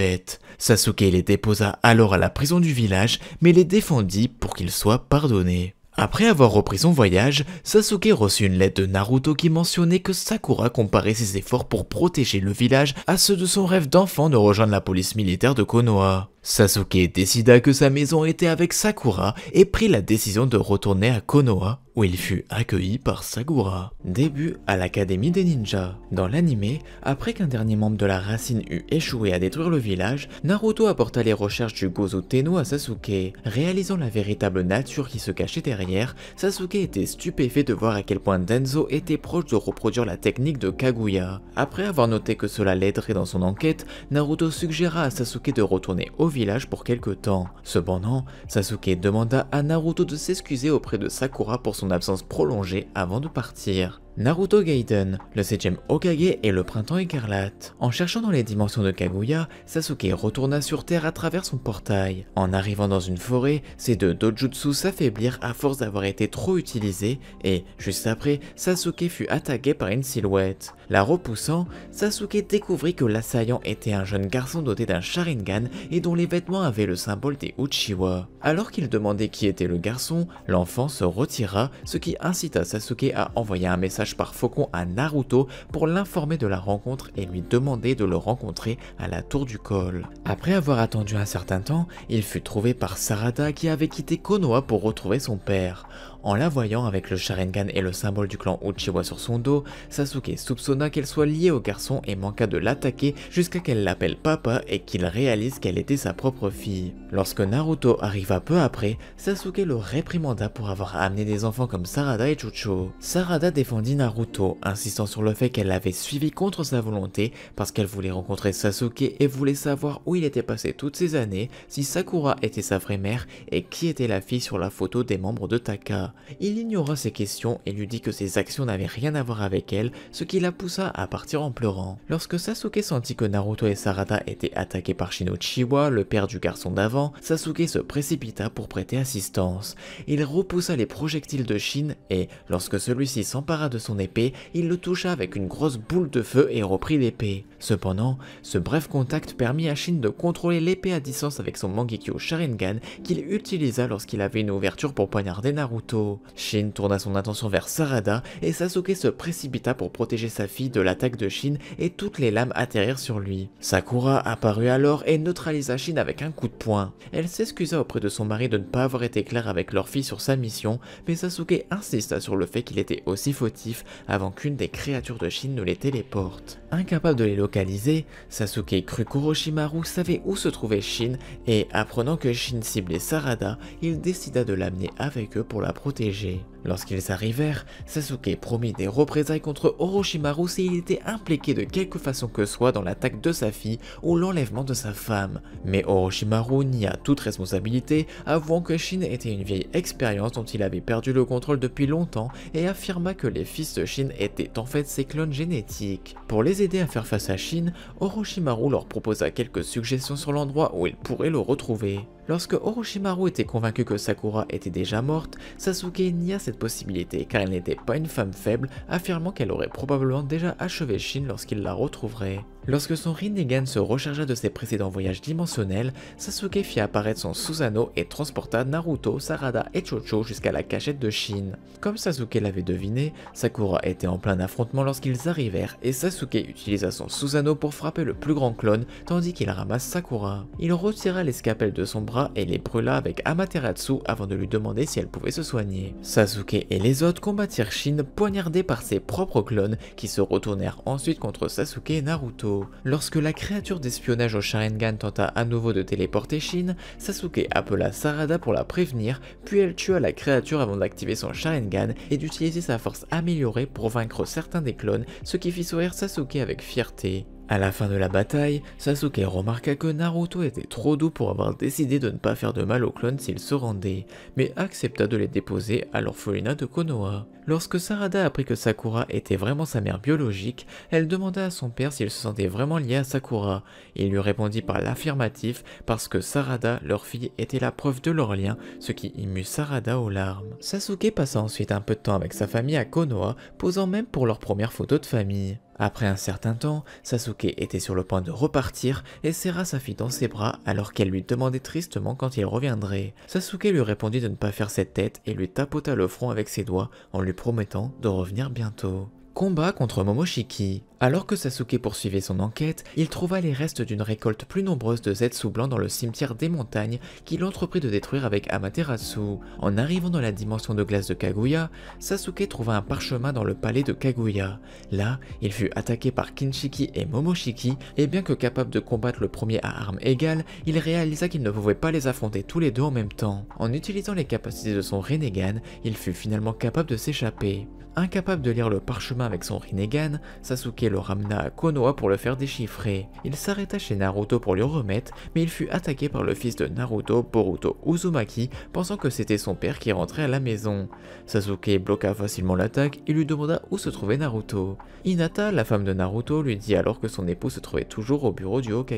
Sasuke les déposa alors à la prison du village, mais les défendit pour qu'ils soient pardonnés. Après avoir repris son voyage, Sasuke reçut une lettre de Naruto qui mentionnait que Sakura comparait ses efforts pour protéger le village à ceux de son rêve d'enfant de rejoindre la police militaire de Konoha. Sasuke décida que sa maison était avec Sakura et prit la décision de retourner à Konoha où il fut accueilli par Sagura. Début à l'Académie des Ninjas. Dans l'anime, après qu'un dernier membre de la racine eut échoué à détruire le village, Naruto apporta les recherches du Gozo Tenno à Sasuke. Réalisant la véritable nature qui se cachait derrière, Sasuke était stupéfait de voir à quel point Denzo était proche de reproduire la technique de Kaguya. Après avoir noté que cela l'aiderait dans son enquête, Naruto suggéra à Sasuke de retourner au village pour quelque temps. Cependant, Sasuke demanda à Naruto de s'excuser auprès de Sakura pour son absence prolongée avant de partir. Naruto Gaiden, le 7ème Okage et le printemps écarlate. En cherchant dans les dimensions de Kaguya, Sasuke retourna sur Terre à travers son portail. En arrivant dans une forêt, ses deux dojutsu s'affaiblirent à force d'avoir été trop utilisés et, juste après, Sasuke fut attaqué par une silhouette. La repoussant, Sasuke découvrit que l'assaillant était un jeune garçon doté d'un Sharingan et dont les vêtements avaient le symbole des Uchiwa. Alors qu'il demandait qui était le garçon, l'enfant se retira, ce qui incita Sasuke à envoyer un message par Faucon à Naruto pour l'informer de la rencontre et lui demander de le rencontrer à la tour du col. Après avoir attendu un certain temps, il fut trouvé par Sarada qui avait quitté Konoha pour retrouver son père. En la voyant avec le Sharingan et le symbole du clan Uchiwa sur son dos, Sasuke soupçonna qu'elle soit liée au garçon et manqua de l'attaquer jusqu'à qu'elle l'appelle papa et qu'il réalise qu'elle était sa propre fille. Lorsque Naruto arriva peu après, Sasuke le réprimanda pour avoir amené des enfants comme Sarada et Chucho. Sarada défendit Naruto, insistant sur le fait qu'elle l'avait suivi contre sa volonté parce qu'elle voulait rencontrer Sasuke et voulait savoir où il était passé toutes ces années, si Sakura était sa vraie mère et qui était la fille sur la photo des membres de Taka. Il ignora ses questions et lui dit que ses actions n'avaient rien à voir avec elle, ce qui la poussa à partir en pleurant. Lorsque Sasuke sentit que Naruto et Sarada étaient attaqués par Shinochiwa, le père du garçon d'avant, Sasuke se précipita pour prêter assistance. Il repoussa les projectiles de Shin et, lorsque celui-ci s'empara de son épée, il le toucha avec une grosse boule de feu et reprit l'épée. Cependant, ce bref contact permit à Shin de contrôler l'épée à distance avec son Mangekyo Sharingan qu'il utilisa lorsqu'il avait une ouverture pour poignarder Naruto. Shin tourna son attention vers Sarada et Sasuke se précipita pour protéger sa fille de l'attaque de Shin et toutes les lames atterrirent sur lui. Sakura apparut alors et neutralisa Shin avec un coup de poing. Elle s'excusa auprès de son mari de ne pas avoir été claire avec leur fille sur sa mission, mais Sasuke insista sur le fait qu'il était aussi fautif avant qu'une des créatures de Shin ne les téléporte. Incapable de les localiser, Sasuke crut qu'Orochimaru savait où se trouvait Shin et apprenant que Shin ciblait Sarada, il décida de l'amener avec eux pour la protéger proteger. Lorsqu'ils arrivèrent, Sasuke promit des représailles contre Orochimaru s'il était impliqué de quelque façon que soit dans l'attaque de sa fille ou l'enlèvement de sa femme. Mais Orochimaru nia toute responsabilité, avouant que Shin était une vieille expérience dont il avait perdu le contrôle depuis longtemps et affirma que les fils de Shin étaient en fait ses clones génétiques. Pour les aider à faire face à Shin, Orochimaru leur proposa quelques suggestions sur l'endroit où ils pourraient le retrouver. Lorsque Orochimaru était convaincu que Sakura était déjà morte, Sasuke nia cette possibilité car elle n'était pas une femme faible, affirmant qu'elle aurait probablement déjà achevé Shin lorsqu'il la retrouverait. Lorsque son Rinnegan se rechargea de ses précédents voyages dimensionnels, Sasuke fit apparaître son Susanoo et transporta Naruto, Sarada et Chocho jusqu'à la cachette de Shin. Comme Sasuke l'avait deviné, Sakura était en plein affrontement lorsqu'ils arrivèrent et Sasuke utilisa son Susanoo pour frapper le plus grand clone tandis qu'il ramasse Sakura. Il retira scapelles de son bras et les brûla avec Amaterasu avant de lui demander si elle pouvait se soigner. Sasuke et les autres combattirent Shin poignardés par ses propres clones qui se retournèrent ensuite contre Sasuke et Naruto. Lorsque la créature d'espionnage au Sharingan tenta à nouveau de téléporter Shin, Sasuke appela Sarada pour la prévenir, puis elle tua la créature avant d'activer son Sharingan et d'utiliser sa force améliorée pour vaincre certains des clones, ce qui fit sourire Sasuke avec fierté. À la fin de la bataille, Sasuke remarqua que Naruto était trop doux pour avoir décidé de ne pas faire de mal aux clones s'ils se rendaient, mais accepta de les déposer à l'orphelinat de Konoha. Lorsque Sarada apprit que Sakura était vraiment sa mère biologique, elle demanda à son père s'il se sentait vraiment lié à Sakura. Il lui répondit par l'affirmatif parce que Sarada, leur fille, était la preuve de leur lien, ce qui émut Sarada aux larmes. Sasuke passa ensuite un peu de temps avec sa famille à Konoha, posant même pour leur première photo de famille. Après un certain temps, Sasuke était sur le point de repartir et serra sa fille dans ses bras alors qu'elle lui demandait tristement quand il reviendrait. Sasuke lui répondit de ne pas faire cette tête et lui tapota le front avec ses doigts en lui promettant de revenir bientôt. Combat contre Momoshiki. Alors que Sasuke poursuivait son enquête, il trouva les restes d'une récolte plus nombreuse de Zetsu blanc dans le cimetière des montagnes qu'il entreprit de détruire avec Amaterasu. En arrivant dans la dimension de glace de Kaguya, Sasuke trouva un parchemin dans le palais de Kaguya. Là, il fut attaqué par Kinshiki et Momoshiki, et bien que capable de combattre le premier à armes égales, il réalisa qu'il ne pouvait pas les affronter tous les deux en même temps. En utilisant les capacités de son Renegan, il fut finalement capable de s'échapper. Incapable de lire le parchemin avec son Rinnegan, Sasuke le ramena à Konoha pour le faire déchiffrer. Il s'arrêta chez Naruto pour lui remettre, mais il fut attaqué par le fils de Naruto, Boruto Uzumaki, pensant que c'était son père qui rentrait à la maison. Sasuke bloqua facilement l'attaque et lui demanda où se trouvait Naruto. Hinata, la femme de Naruto, lui dit alors que son époux se trouvait toujours au bureau du Hokage.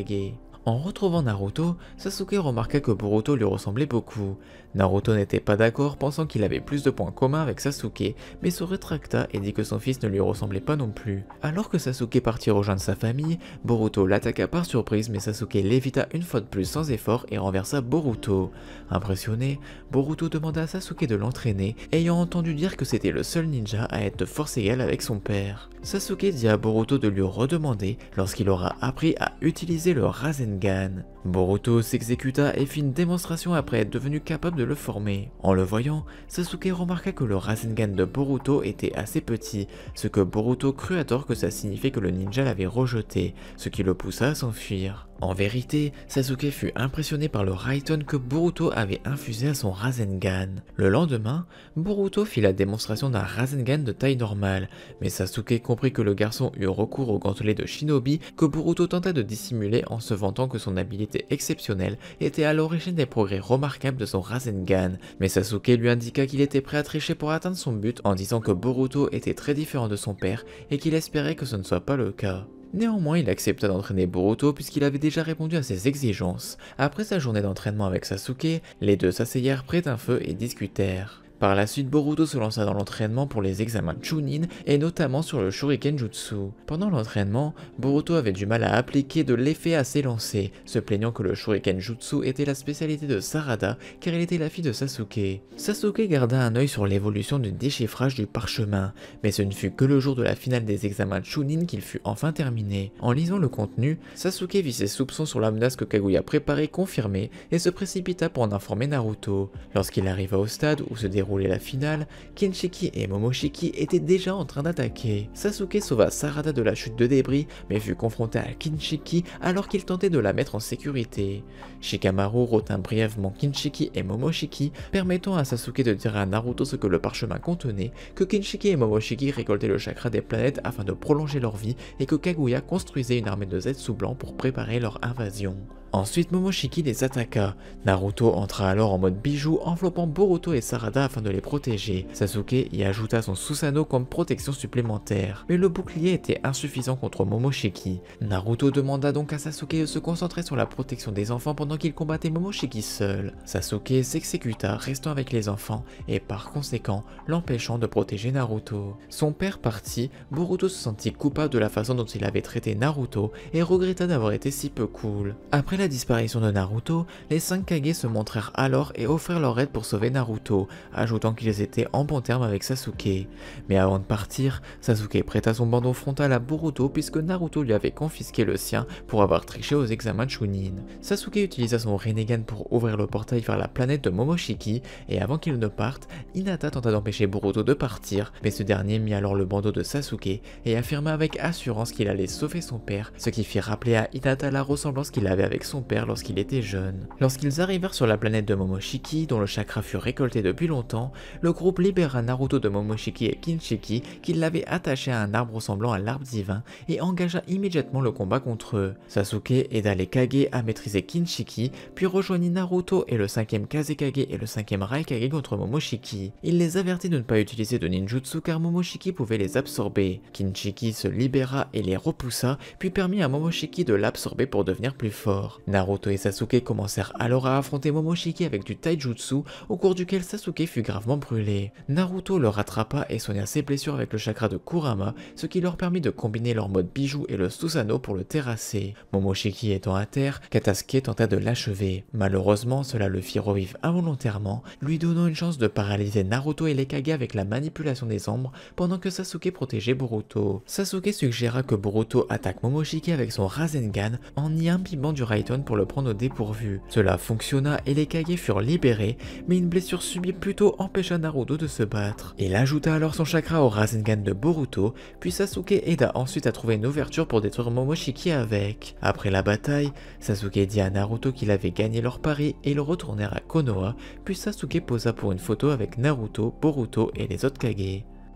En retrouvant Naruto, Sasuke remarqua que Boruto lui ressemblait beaucoup. Naruto n'était pas d'accord, pensant qu'il avait plus de points communs avec Sasuke, mais se rétracta et dit que son fils ne lui ressemblait pas non plus. Alors que Sasuke partit rejoindre sa famille, Boruto l'attaqua par surprise, mais Sasuke l'évita une fois de plus sans effort et renversa Boruto. Impressionné, Boruto demanda à Sasuke de l'entraîner, ayant entendu dire que c'était le seul ninja à être de force égale avec son père. Sasuke dit à Boruto de lui redemander lorsqu'il aura appris à utiliser le Rasengan. Boruto s'exécuta et fit une démonstration après être devenu capable de le former. En le voyant, Sasuke remarqua que le Rasengan de Boruto était assez petit, ce que Boruto crut à tort que ça signifiait que le ninja l'avait rejeté, ce qui le poussa à s'enfuir. En vérité, Sasuke fut impressionné par le Raiton que Boruto avait infusé à son Rasengan. Le lendemain, Boruto fit la démonstration d'un Rasengan de taille normale, mais Sasuke comprit que le garçon eut recours au gantelet de Shinobi que Boruto tenta de dissimuler en se vantant que son habileté exceptionnelle était à l'origine des progrès remarquables de son Rasengan, mais Sasuke lui indiqua qu'il était prêt à tricher pour atteindre son but en disant que Boruto était très différent de son père et qu'il espérait que ce ne soit pas le cas. Néanmoins, il accepta d'entraîner Boruto puisqu'il avait déjà répondu à ses exigences. Après sa journée d'entraînement avec Sasuke, les deux s'asseyèrent près d'un feu et discutèrent. Par la suite, Boruto se lança dans l'entraînement pour les examens Chunin et notamment sur le Shuriken Jutsu. Pendant l'entraînement, Boruto avait du mal à appliquer de l'effet à ses lancers, se plaignant que le Shuriken Jutsu était la spécialité de Sarada car elle était la fille de Sasuke. Sasuke garda un œil sur l'évolution du déchiffrage du parchemin, mais ce ne fut que le jour de la finale des examens Chunin qu'il fut enfin terminé. En lisant le contenu, Sasuke vit ses soupçons sur la menace que Kaguya préparait confirmée et se précipita pour en informer Naruto. Lorsqu'il arriva au stade où se déroulait rouler la finale, Kinshiki et Momoshiki étaient déjà en train d'attaquer. Sasuke sauva Sarada de la chute de débris, mais fut confronté à Kinshiki alors qu'il tentait de la mettre en sécurité. Shikamaru retint brièvement Kinshiki et Momoshiki, permettant à Sasuke de dire à Naruto ce que le parchemin contenait, que Kinshiki et Momoshiki récoltaient le chakra des planètes afin de prolonger leur vie et que Kaguya construisait une armée de Zetsu blanc pour préparer leur invasion. Ensuite, Momoshiki les attaqua. Naruto entra alors en mode bijou, enveloppant Boruto et Sarada afin de les protéger. Sasuke y ajouta son Susanoo comme protection supplémentaire, mais le bouclier était insuffisant contre Momoshiki. Naruto demanda donc à Sasuke de se concentrer sur la protection des enfants pendant qu'il combattait Momoshiki seul. Sasuke s'exécuta, restant avec les enfants, et par conséquent, l'empêchant de protéger Naruto. Son père parti, Boruto se sentit coupable de la façon dont il avait traité Naruto et regretta d'avoir été si peu cool. Après la disparition de Naruto, les cinq Kage se montrèrent alors et offrirent leur aide pour sauver Naruto, ajoutant qu'ils étaient en bon terme avec Sasuke. Mais avant de partir, Sasuke prêta son bandeau frontal à Boruto puisque Naruto lui avait confisqué le sien pour avoir triché aux examens de Chunin. Sasuke utilisa son Renegan pour ouvrir le portail vers la planète de Momoshiki et avant qu'il ne parte, Hinata tenta d'empêcher Boruto de partir, mais ce dernier mit alors le bandeau de Sasuke et affirma avec assurance qu'il allait sauver son père, ce qui fit rappeler à Hinata la ressemblance qu'il avait avec son père lorsqu'il était jeune. Lorsqu'ils arrivèrent sur la planète de Momoshiki, dont le chakra fut récolté depuis longtemps, le groupe libéra Naruto de Momoshiki et Kinshiki, qui l'avaient attaché à un arbre ressemblant à l'arbre divin, et engagea immédiatement le combat contre eux. Sasuke aida les Kage à maîtriser Kinshiki, puis rejoignit Naruto et le 5ème Kazekage et le 5ème Raikage contre Momoshiki. Il les avertit de ne pas utiliser de ninjutsu car Momoshiki pouvait les absorber. Kinshiki se libéra et les repoussa, puis permit à Momoshiki de l'absorber pour devenir plus fort. Naruto et Sasuke commencèrent alors à affronter Momoshiki avec du taijutsu, au cours duquel Sasuke fut gravement brûlé. Naruto le rattrapa et soigna ses blessures avec le chakra de Kurama, ce qui leur permit de combiner leur mode bijou et le Susanoo pour le terrasser. Momoshiki étant à terre, Katasuke tenta de l'achever. Malheureusement, cela le fit revivre involontairement, lui donnant une chance de paralyser Naruto et les Kage avec la manipulation des ombres pendant que Sasuke protégeait Boruto. Sasuke suggéra que Boruto attaque Momoshiki avec son Rasengan en y imbibant du raid pour le prendre au dépourvu. Cela fonctionna et les Kage furent libérés, mais une blessure subie plutôt empêcha Naruto de se battre. Il ajouta alors son chakra au Rasengan de Boruto, puis Sasuke aida ensuite à trouver une ouverture pour détruire Momoshiki avec. Après la bataille, Sasuke dit à Naruto qu'il avait gagné leur pari et ils retournèrent à Konoha, puis Sasuke posa pour une photo avec Naruto, Boruto et les autres Kage.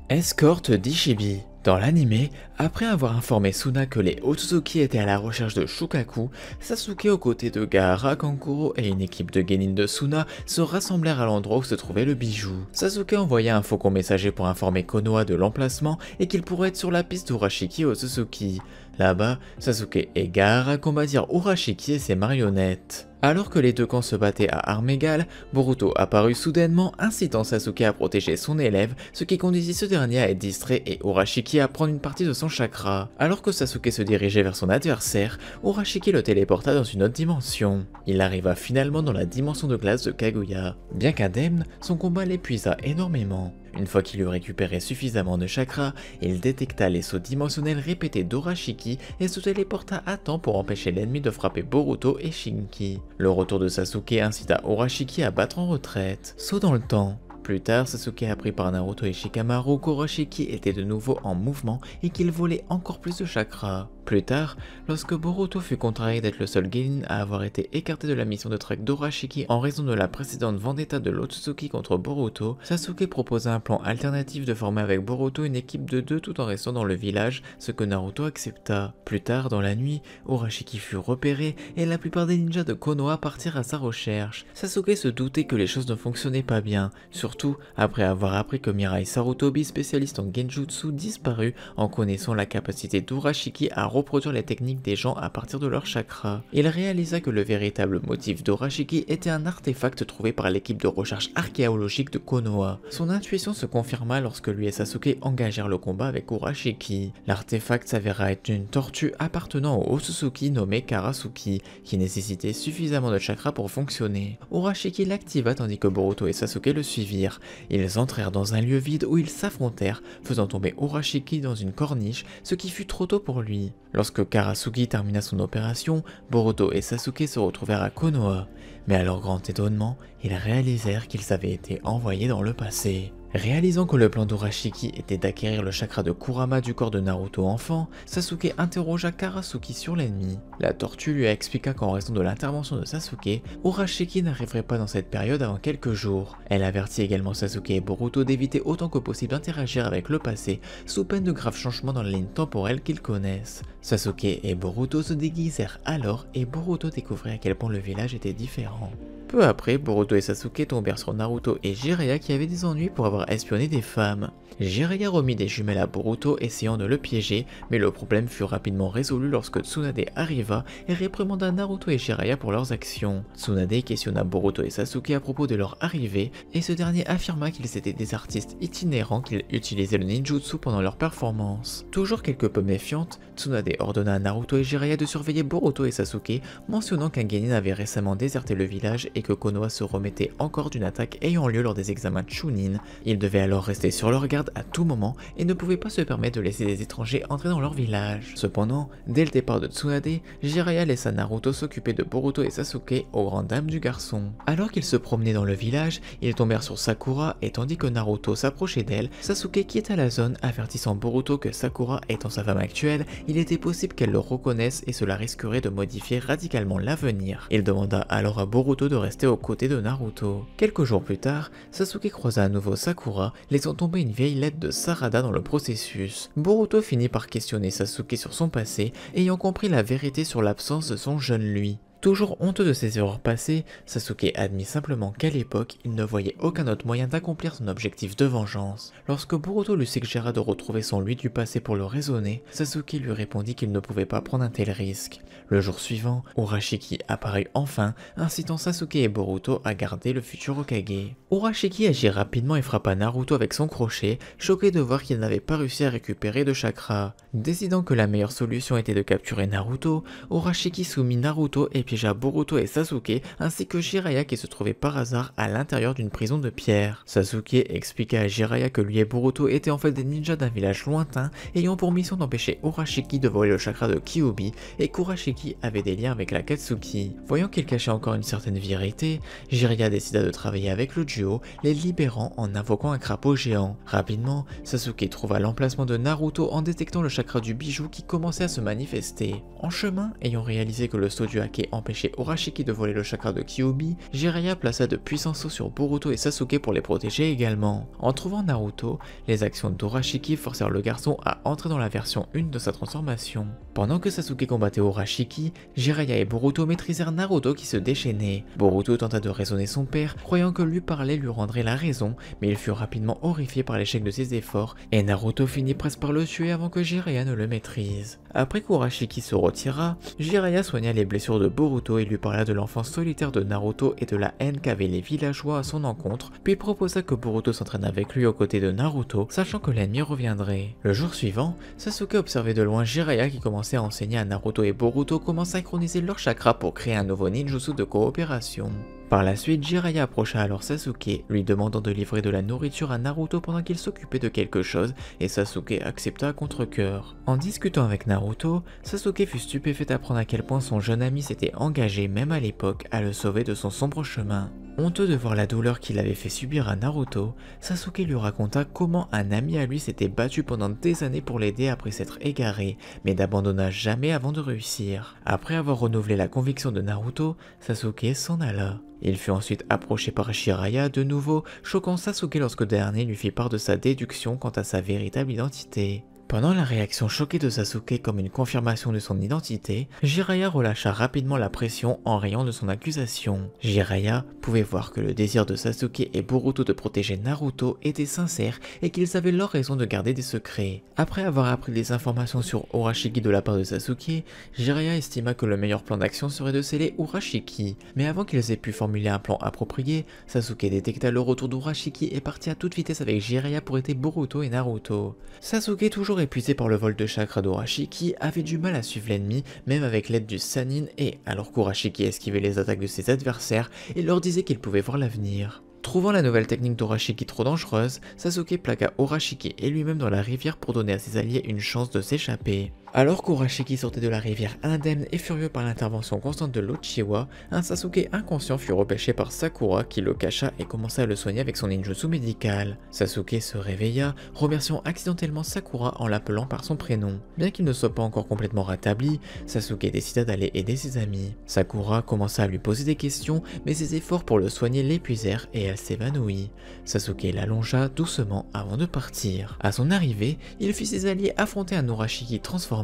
Escorte d'Ishibi dans l'anime, après avoir informé Suna que les Otsutsuki étaient à la recherche de Shukaku, Sasuke aux côtés de Gaara Kankuro et une équipe de genin de Suna se rassemblèrent à l'endroit où se trouvait le bijou. Sasuke envoya un faucon messager pour informer Konoha de l'emplacement et qu'il pourrait être sur la piste d'Urashiki Otsutsuki. Là-bas, Sasuke et Gaara combattirent Urashiki et ses marionnettes. Alors que les deux camps se battaient à armes égales, Boruto apparut soudainement incitant Sasuke à protéger son élève, ce qui conduisit ce dernier à être distrait et Urashiki à prendre une partie de son chakra. Alors que Sasuke se dirigeait vers son adversaire, Urashiki le téléporta dans une autre dimension. Il arriva finalement dans la dimension de glace de Kaguya. Bien qu'indemne, son combat l'épuisa énormément. Une fois qu'il eut récupéré suffisamment de chakras, il détecta les sauts dimensionnels répétés d'Orashiki et se téléporta à temps pour empêcher l'ennemi de frapper Boruto et Shinki. Le retour de Sasuke incita Orashiki à battre en retraite. Saut dans le temps. Plus tard, Sasuke apprit par Naruto et Shikamaru qu'Orashiki était de nouveau en mouvement et qu'il volait encore plus de chakras. Plus tard, lorsque Boruto fut contrarié d'être le seul Genin à avoir été écarté de la mission de trek d'Urashiki en raison de la précédente vendetta de l'Otsutsuki contre Boruto, Sasuke proposa un plan alternatif de former avec Boruto une équipe de deux tout en restant dans le village, ce que Naruto accepta. Plus tard, dans la nuit, Urashiki fut repéré et la plupart des ninjas de Konoha partirent à sa recherche. Sasuke se doutait que les choses ne fonctionnaient pas bien, surtout après avoir appris que Mirai Sarutobi, spécialiste en Genjutsu, disparut en connaissant la capacité d'Urashiki à reproduire les techniques des gens à partir de leur chakra. Il réalisa que le véritable motif d'Orashiki était un artefact trouvé par l'équipe de recherche archéologique de Konoha. Son intuition se confirma lorsque lui et Sasuke engagèrent le combat avec Urashiki. L'artefact s'avéra être une tortue appartenant au Osusuki nommé Karasuki, qui nécessitait suffisamment de chakra pour fonctionner. Urashiki l'activa tandis que Boruto et Sasuke le suivirent. Ils entrèrent dans un lieu vide où ils s'affrontèrent, faisant tomber Urashiki dans une corniche, ce qui fut trop tôt pour lui. Lorsque Karasugi termina son opération, Boruto et Sasuke se retrouvèrent à Konoha, mais à leur grand étonnement, ils réalisèrent qu'ils avaient été envoyés dans le passé. Réalisant que le plan d'Urashiki était d'acquérir le chakra de Kurama du corps de Naruto enfant, Sasuke interrogea Karasuki sur l'ennemi. La tortue lui expliqua qu'en raison de l'intervention de Sasuke, Urashiki n'arriverait pas dans cette période avant quelques jours. Elle avertit également Sasuke et Boruto d'éviter autant que possible d'interagir avec le passé, sous peine de graves changements dans la ligne temporelle qu'ils connaissent. Sasuke et Boruto se déguisèrent alors et Boruto découvrit à quel point le village était différent. Peu après, Boruto et Sasuke tombèrent sur Naruto et Jiraiya qui avaient des ennuis pour avoir espionné des femmes. Jiraiya remit des jumelles à Boruto essayant de le piéger, mais le problème fut rapidement résolu lorsque Tsunade arriva et réprimanda Naruto et Jiraiya pour leurs actions. Tsunade questionna Boruto et Sasuke à propos de leur arrivée, et ce dernier affirma qu'ils étaient des artistes itinérants qu'ils utilisaient le ninjutsu pendant leur performance. Toujours quelque peu méfiante, Tsunade ordonna à Naruto et Jiraiya de surveiller Boruto et Sasuke, mentionnant qu'un genin avait récemment déserté le village et que Konoha se remettait encore d'une attaque ayant lieu lors des examens Chunin. Ils devaient alors rester sur leur garde à tout moment et ne pouvaient pas se permettre de laisser des étrangers entrer dans leur village. Cependant, dès le départ de Tsunade, Jiraiya laissa Naruto s'occuper de Boruto et Sasuke au grand dame du garçon. Alors qu'ils se promenaient dans le village, ils tombèrent sur Sakura et tandis que Naruto s'approchait d'elle, Sasuke quitta la zone avertissant Boruto que Sakura étant sa femme actuelle, il était possible qu'elle le reconnaisse et cela risquerait de modifier radicalement l'avenir. Il demanda alors à Boruto de rester aux côtés de Naruto. Quelques jours plus tard, Sasuke croisa à nouveau Sakura, laissant tomber une vieille lettre de Sarada dans le processus. Boruto finit par questionner Sasuke sur son passé, ayant compris la vérité sur l'absence de son jeune lui. Toujours honteux de ses erreurs passées, Sasuke admit simplement qu'à l'époque, il ne voyait aucun autre moyen d'accomplir son objectif de vengeance. Lorsque Boruto lui suggéra de retrouver son lui du passé pour le raisonner, Sasuke lui répondit qu'il ne pouvait pas prendre un tel risque. Le jour suivant, Urashiki apparaît enfin, incitant Sasuke et Boruto à garder le futur Okage. Urashiki agit rapidement et frappa Naruto avec son crochet, choqué de voir qu'il n'avait pas réussi à récupérer de chakra. Décidant que la meilleure solution était de capturer Naruto, Urashiki soumit Naruto et piégea Boruto et Sasuke ainsi que Jiraiya qui se trouvait par hasard à l'intérieur d'une prison de pierre. Sasuke expliqua à Jiraiya que lui et Boruto étaient en fait des ninjas d'un village lointain ayant pour mission d'empêcher Urashiki de voler le chakra de Kyubi et qu'Urashiki avait des liens avec la Katsuki. Voyant qu'il cachait encore une certaine vérité, Jiraiya décida de travailler avec le duo, les libérant en invoquant un crapaud géant. Rapidement, Sasuke trouva l'emplacement de Naruto en détectant le chakra du bijou qui commençait à se manifester. En chemin, ayant réalisé que le saut du hake en empêcher Urashiki de voler le chakra de Kyuubi, Jiraiya plaça de puissants sauts sur Boruto et Sasuke pour les protéger également. En trouvant Naruto, les actions d'Urashiki forcèrent le garçon à entrer dans la version 1 de sa transformation. Pendant que Sasuke combattait Urashiki, Jiraiya et Boruto maîtrisèrent Naruto qui se déchaînait. Boruto tenta de raisonner son père, croyant que lui parler lui rendrait la raison, mais il fut rapidement horrifié par l'échec de ses efforts, et Naruto finit presque par le tuer avant que Jiraiya ne le maîtrise. Après qu'Urashiki se retira, Jiraiya soigna les blessures de Boruto Boruto et lui parla de l'enfance solitaire de Naruto et de la haine qu'avaient les villageois à son encontre, puis proposa que Boruto s'entraîne avec lui aux côtés de Naruto, sachant que l'ennemi reviendrait. Le jour suivant, Sasuke observait de loin Jiraiya qui commençait à enseigner à Naruto et Boruto comment synchroniser leurs chakras pour créer un nouveau ninjutsu de coopération. Par la suite, Jiraiya approcha alors Sasuke, lui demandant de livrer de la nourriture à Naruto pendant qu'il s'occupait de quelque chose, et Sasuke accepta à contre-coeur. En discutant avec Naruto, Sasuke fut stupéfait d'apprendre à quel point son jeune ami s'était engagé, même à l'époque, à le sauver de son sombre chemin. Honteux de voir la douleur qu'il avait fait subir à Naruto, Sasuke lui raconta comment un ami à lui s'était battu pendant des années pour l'aider après s'être égaré, mais n'abandonna jamais avant de réussir. Après avoir renouvelé la conviction de Naruto, Sasuke s'en alla. Il fut ensuite approché par Shiraya de nouveau, choquant Sasuke lorsque dernier lui fit part de sa déduction quant à sa véritable identité. Pendant la réaction choquée de Sasuke comme une confirmation de son identité, Jiraya relâcha rapidement la pression en riant de son accusation. Jiraya pouvait voir que le désir de Sasuke et Boruto de protéger Naruto était sincère et qu'ils avaient leur raison de garder des secrets. Après avoir appris des informations sur Urashiki de la part de Sasuke, Jiraya estima que le meilleur plan d'action serait de sceller Urashiki. Mais avant qu'ils aient pu formuler un plan approprié, Sasuke détecta le retour d'Urashiki et partit à toute vitesse avec Jiraya pour aider Boruto et Naruto. Sasuke toujours épuisé par le vol de chakra d'Orashi qui avait du mal à suivre l'ennemi, même avec l'aide du Sanin, et alors qu'Orashiki esquivait les attaques de ses adversaires, il leur disait qu'il pouvait voir l'avenir. Trouvant la nouvelle technique d'Orashiki trop dangereuse, Sasuke plaqua Orashiki et lui-même dans la rivière pour donner à ses alliés une chance de s'échapper. Alors qu'Urashiki sortait de la rivière indemne et furieux par l'intervention constante de l'Ochiwa, un Sasuke inconscient fut repêché par Sakura qui le cacha et commença à le soigner avec son ninjutsu médical. Sasuke se réveilla, remerciant accidentellement Sakura en l'appelant par son prénom. Bien qu'il ne soit pas encore complètement rétabli, Sasuke décida d'aller aider ses amis. Sakura commença à lui poser des questions, mais ses efforts pour le soigner l'épuisèrent et elle s'évanouit. Sasuke l'allongea doucement avant de partir. À son arrivée, il fit ses alliés affronter un Urashiki transformé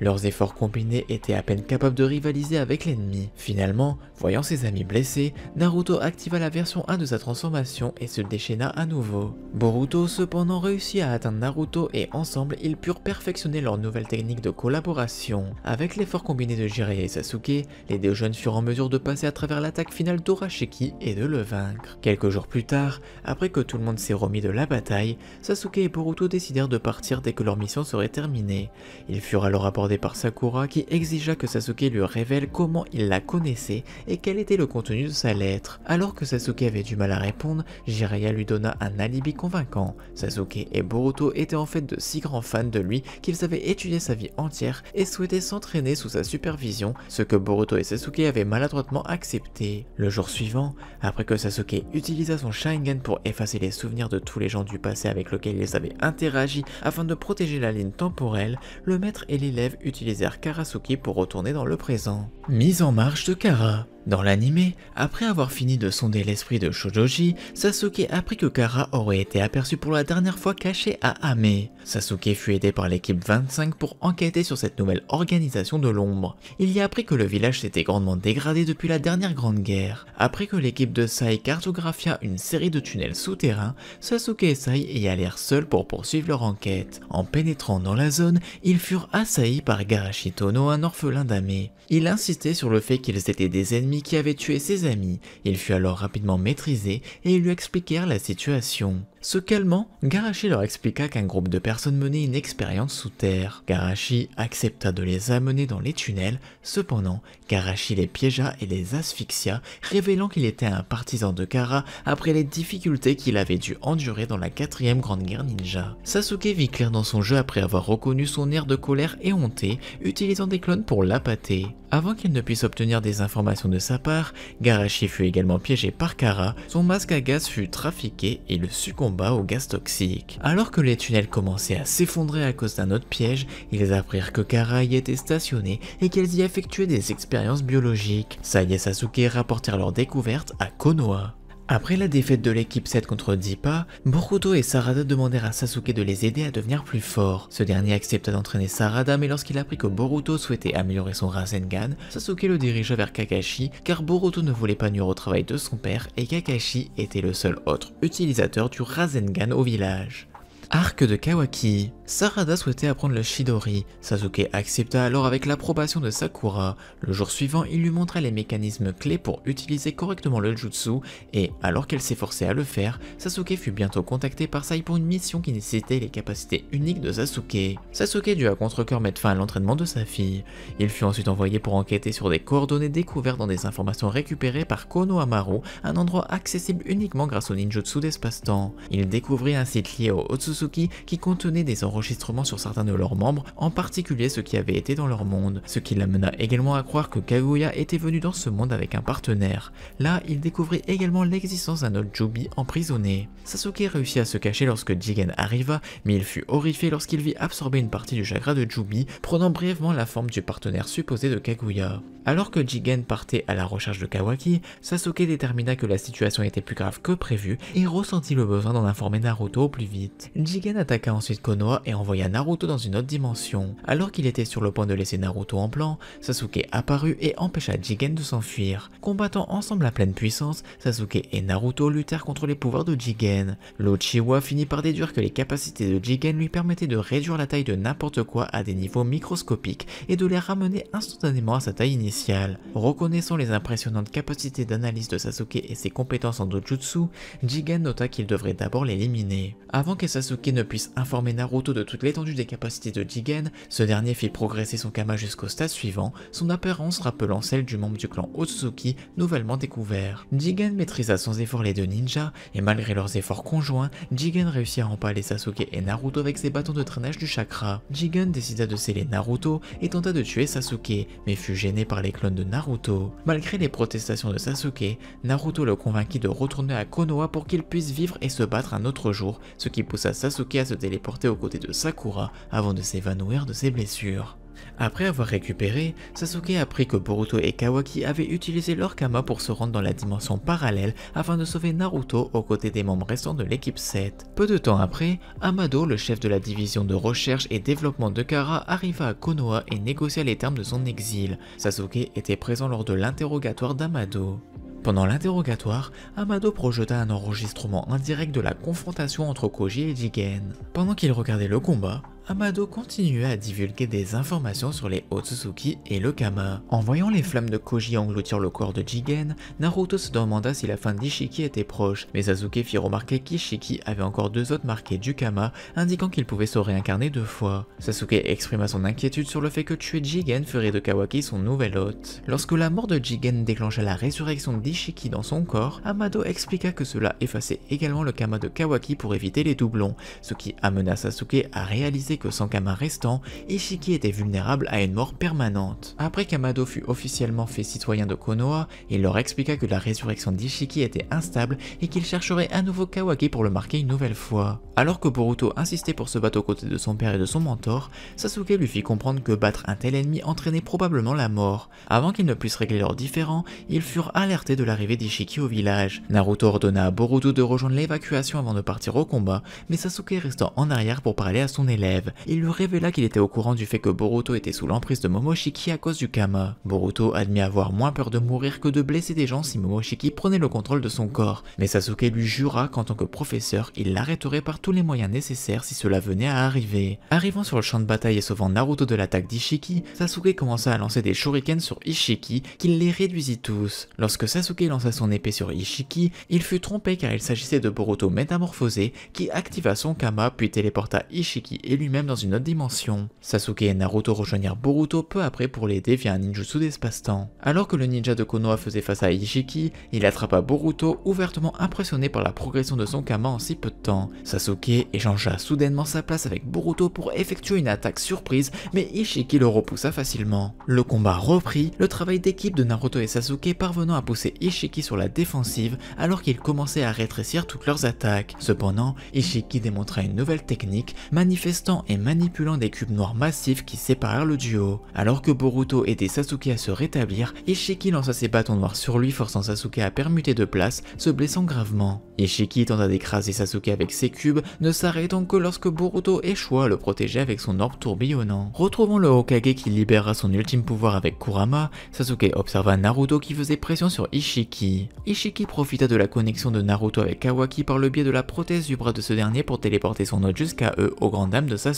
leurs efforts combinés étaient à peine capables de rivaliser avec l'ennemi. Finalement, voyant ses amis blessés, Naruto activa la version 1 de sa transformation et se déchaîna à nouveau. Boruto cependant réussit à atteindre Naruto et ensemble, ils purent perfectionner leur nouvelle technique de collaboration. Avec l'effort combiné de Jiraiya et Sasuke, les deux jeunes furent en mesure de passer à travers l'attaque finale d'Orashiki et de le vaincre. Quelques jours plus tard, après que tout le monde s'est remis de la bataille, Sasuke et Boruto décidèrent de partir dès que leur mission serait terminée. Ils furent alors abordé par Sakura qui exigea que Sasuke lui révèle comment il la connaissait et quel était le contenu de sa lettre. Alors que Sasuke avait du mal à répondre, Jiraiya lui donna un alibi convaincant. Sasuke et Boruto étaient en fait de si grands fans de lui qu'ils avaient étudié sa vie entière et souhaitaient s'entraîner sous sa supervision, ce que Boruto et Sasuke avaient maladroitement accepté. Le jour suivant, après que Sasuke utilisa son Sharingan pour effacer les souvenirs de tous les gens du passé avec lesquels ils avaient interagi afin de protéger la ligne temporelle, le maître et l'élève utilisèrent Karasuki pour retourner dans le présent. Mise en marche de Kara. Dans l'anime, après avoir fini de sonder l'esprit de Shojoji, Sasuke apprit que Kara aurait été aperçu pour la dernière fois caché à Ame. Sasuke fut aidé par l'équipe 25 pour enquêter sur cette nouvelle organisation de l'ombre. Il y apprit que le village s'était grandement dégradé depuis la dernière grande guerre. Après que l'équipe de Sai cartographia une série de tunnels souterrains, Sasuke et Sai y allèrent seuls pour poursuivre leur enquête. En pénétrant dans la zone, ils furent assaillis par Garashitono, un orphelin d'Ame. Il insistait sur le fait qu'ils étaient des ennemis qui avait tué ses amis. Il fut alors rapidement maîtrisé et ils lui expliquèrent la situation. Se calmant, Garashi leur expliqua qu'un groupe de personnes menait une expérience sous terre. Garashi accepta de les amener dans les tunnels, cependant, Garashi les piégea et les asphyxia, révélant qu'il était un partisan de Kara après les difficultés qu'il avait dû endurer dans la quatrième grande guerre ninja. Sasuke vit clair dans son jeu après avoir reconnu son air de colère et honté, utilisant des clones pour l'appâter. Avant qu'il ne puisse obtenir des informations de sa part, Garashi fut également piégé par Kara, son masque à gaz fut trafiqué et le succomba au gaz toxique. Alors que les tunnels commençaient à s'effondrer à cause d'un autre piège, ils apprirent que Kara y était stationnée et qu'elles y effectuaient des expériences biologiques. Sai et Sasuke rapportèrent leur découverte à Konoha. Après la défaite de l'équipe 7 contre Dipa, Boruto et Sarada demandèrent à Sasuke de les aider à devenir plus forts. Ce dernier accepta d'entraîner Sarada mais lorsqu'il apprit que Boruto souhaitait améliorer son Rasengan, Sasuke le dirigea vers Kakashi car Boruto ne voulait pas nuire au travail de son père et Kakashi était le seul autre utilisateur du Rasengan au village. Arc de Kawaki Sarada souhaitait apprendre le Shidori. Sasuke accepta alors avec l'approbation de Sakura. Le jour suivant, il lui montra les mécanismes clés pour utiliser correctement le jutsu et alors qu'elle s'efforçait à le faire, Sasuke fut bientôt contacté par Sai pour une mission qui nécessitait les capacités uniques de Sasuke. Sasuke dut à contre mettre fin à l'entraînement de sa fille. Il fut ensuite envoyé pour enquêter sur des coordonnées découvertes dans des informations récupérées par Kono Amaru, un endroit accessible uniquement grâce au ninjutsu d'espace-temps. Il découvrit un site lié au Otsutsuki qui contenait des enregistrement sur certains de leurs membres, en particulier ceux qui avaient été dans leur monde, ce qui l'amena également à croire que Kaguya était venu dans ce monde avec un partenaire. Là, il découvrit également l'existence d'un autre Jubi emprisonné. Sasuke réussit à se cacher lorsque Jigen arriva, mais il fut horrifié lorsqu'il vit absorber une partie du chakra de Jubi, prenant brièvement la forme du partenaire supposé de Kaguya. Alors que Jigen partait à la recherche de Kawaki, Sasuke détermina que la situation était plus grave que prévu et ressentit le besoin d'en informer Naruto au plus vite. Jigen attaqua ensuite Konoha et envoya Naruto dans une autre dimension. Alors qu'il était sur le point de laisser Naruto en plan, Sasuke apparut et empêcha Jigen de s'enfuir. Combattant ensemble à pleine puissance, Sasuke et Naruto luttèrent contre les pouvoirs de Jigen. L'Ochiwa finit par déduire que les capacités de Jigen lui permettaient de réduire la taille de n'importe quoi à des niveaux microscopiques et de les ramener instantanément à sa taille initiale. Reconnaissant les impressionnantes capacités d'analyse de Sasuke et ses compétences en dojutsu, Jigen nota qu'il devrait d'abord l'éliminer. Avant que Sasuke ne puisse informer Naruto de toute l'étendue des capacités de Jigen, ce dernier fit progresser son Kama jusqu'au stade suivant, son apparence rappelant celle du membre du clan Otsuki nouvellement découvert. Jigen maîtrisa sans effort les deux ninjas, et malgré leurs efforts conjoints, Jigen réussit à empaler Sasuke et Naruto avec ses bâtons de traînage du chakra. Jigen décida de sceller Naruto et tenta de tuer Sasuke, mais fut gêné par les clones de Naruto. Malgré les protestations de Sasuke, Naruto le convainquit de retourner à Konoha pour qu'il puisse vivre et se battre un autre jour, ce qui poussa Sasuke à se téléporter aux côtés de Sakura avant de s'évanouir de ses blessures. Après avoir récupéré, Sasuke apprit que Boruto et Kawaki avaient utilisé leur Kama pour se rendre dans la dimension parallèle afin de sauver Naruto aux côtés des membres restants de l'équipe 7. Peu de temps après, Amado, le chef de la division de recherche et développement de Kara, arriva à Konoha et négocia les termes de son exil. Sasuke était présent lors de l'interrogatoire d'Amado. Pendant l'interrogatoire, Amado projeta un enregistrement indirect de la confrontation entre Koji et Jigen. Pendant qu'il regardait le combat, Amado continuait à divulguer des informations sur les Otsutsuki et le Kama. En voyant les flammes de Koji engloutir le corps de Jigen, Naruto se demanda si la fin d'Ishiki était proche, mais Sasuke fit remarquer qu'Ishiki avait encore deux autres marqués du Kama, indiquant qu'il pouvait se réincarner deux fois. Sasuke exprima son inquiétude sur le fait que tuer Jigen ferait de Kawaki son nouvel hôte. Lorsque la mort de Jigen déclencha la résurrection d'Ishiki dans son corps, Amado expliqua que cela effaçait également le Kama de Kawaki pour éviter les doublons, ce qui amena Sasuke à réaliser que sans Kama restant, Ishiki était vulnérable à une mort permanente. Après qu'Amado fut officiellement fait citoyen de Konoha, il leur expliqua que la résurrection d'Ishiki était instable et qu'il chercherait un nouveau Kawaki pour le marquer une nouvelle fois. Alors que Boruto insistait pour se battre aux côtés de son père et de son mentor, Sasuke lui fit comprendre que battre un tel ennemi entraînait probablement la mort. Avant qu'ils ne puissent régler leurs différends, ils furent alertés de l'arrivée d'Ishiki au village. Naruto ordonna à Boruto de rejoindre l'évacuation avant de partir au combat, mais Sasuke restant en arrière pour parler à son élève il lui révéla qu'il était au courant du fait que Boruto était sous l'emprise de Momoshiki à cause du Kama. Boruto admit avoir moins peur de mourir que de blesser des gens si Momoshiki prenait le contrôle de son corps, mais Sasuke lui jura qu'en tant que professeur, il l'arrêterait par tous les moyens nécessaires si cela venait à arriver. Arrivant sur le champ de bataille et sauvant Naruto de l'attaque d'Ishiki, Sasuke commença à lancer des shurikens sur Ishiki, qui les réduisit tous. Lorsque Sasuke lança son épée sur Ishiki, il fut trompé car il s'agissait de Boruto métamorphosé, qui activa son Kama puis téléporta Ishiki et lui-même dans une autre dimension. Sasuke et Naruto rejoignirent Boruto peu après pour l'aider via un ninjutsu d'espace-temps. Alors que le ninja de Konoha faisait face à Ishiki, il attrapa Boruto ouvertement impressionné par la progression de son Kama en si peu de temps. Sasuke échangea soudainement sa place avec Boruto pour effectuer une attaque surprise, mais Ishiki le repoussa facilement. Le combat reprit, le travail d'équipe de Naruto et Sasuke parvenant à pousser Ishiki sur la défensive alors qu'ils commençaient à rétrécir toutes leurs attaques. Cependant, Ishiki démontra une nouvelle technique, manifestant et manipulant des cubes noirs massifs qui séparèrent le duo. Alors que Boruto aidait Sasuke à se rétablir, Ishiki lança ses bâtons noirs sur lui forçant Sasuke à permuter de place, se blessant gravement. Ishiki tenta d'écraser Sasuke avec ses cubes, ne s'arrêtant que lorsque Boruto échoua à le protéger avec son orbe tourbillonnant. Retrouvant le Hokage qui libéra son ultime pouvoir avec Kurama, Sasuke observa Naruto qui faisait pression sur Ishiki. Ishiki profita de la connexion de Naruto avec Kawaki par le biais de la prothèse du bras de ce dernier pour téléporter son hôte jusqu'à eux, au grand dam de Sasuke.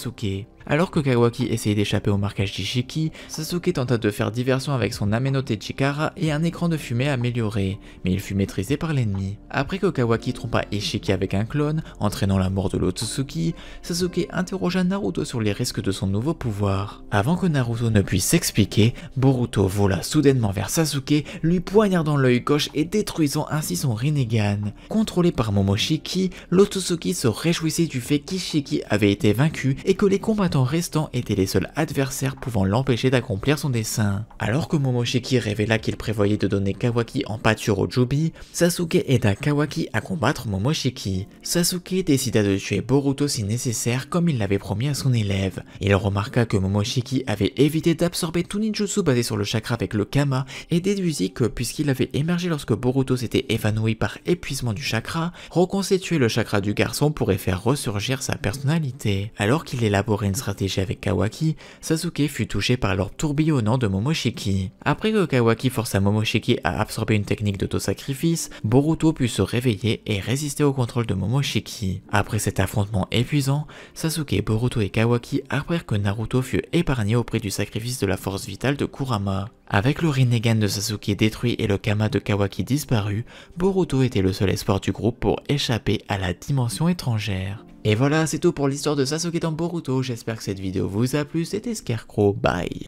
Alors que Kawaki essayait d'échapper au marquage d'Ishiki, Sasuke tenta de faire diversion avec son Ameno chikara et un écran de fumée amélioré, mais il fut maîtrisé par l'ennemi. Après que Kawaki trompa Ishiki avec un clone, entraînant la mort de l'Otsutsuki, Sasuke interrogea Naruto sur les risques de son nouveau pouvoir. Avant que Naruto ne puisse s'expliquer, Boruto vola soudainement vers Sasuke, lui poignardant l'œil gauche et détruisant ainsi son Rinnegan. Contrôlé par Momoshiki, l'Otsutsuki se réjouissait du fait qu'Ishiki avait été vaincu et que les combattants restants étaient les seuls adversaires pouvant l'empêcher d'accomplir son dessein. Alors que Momoshiki révéla qu'il prévoyait de donner Kawaki en pâture au Jubi, Sasuke aida Kawaki à combattre Momoshiki. Sasuke décida de tuer Boruto si nécessaire comme il l'avait promis à son élève. Il remarqua que Momoshiki avait évité d'absorber tout ninjutsu basé sur le chakra avec le Kama et déduisit que puisqu'il avait émergé lorsque Boruto s'était évanoui par épuisement du chakra, reconstituer le chakra du garçon pourrait faire ressurgir sa personnalité. Alors qu'il élaborait une stratégie avec Kawaki, Sasuke fut touché par l'ordre tourbillonnant de Momoshiki. Après que Kawaki força Momoshiki à absorber une technique d'auto-sacrifice, Boruto put se réveiller et résister au contrôle de Momoshiki. Après cet affrontement épuisant, Sasuke, Boruto et Kawaki apprirent que Naruto fut épargné au prix du sacrifice de la force vitale de Kurama. Avec le Rinnegan de Sasuke détruit et le Kama de Kawaki disparu, Boruto était le seul espoir du groupe pour échapper à la dimension étrangère. Et voilà, c'est tout pour l'histoire de Sasuke dans Boruto, j'espère que cette vidéo vous a plu, c'était Scarecrow, bye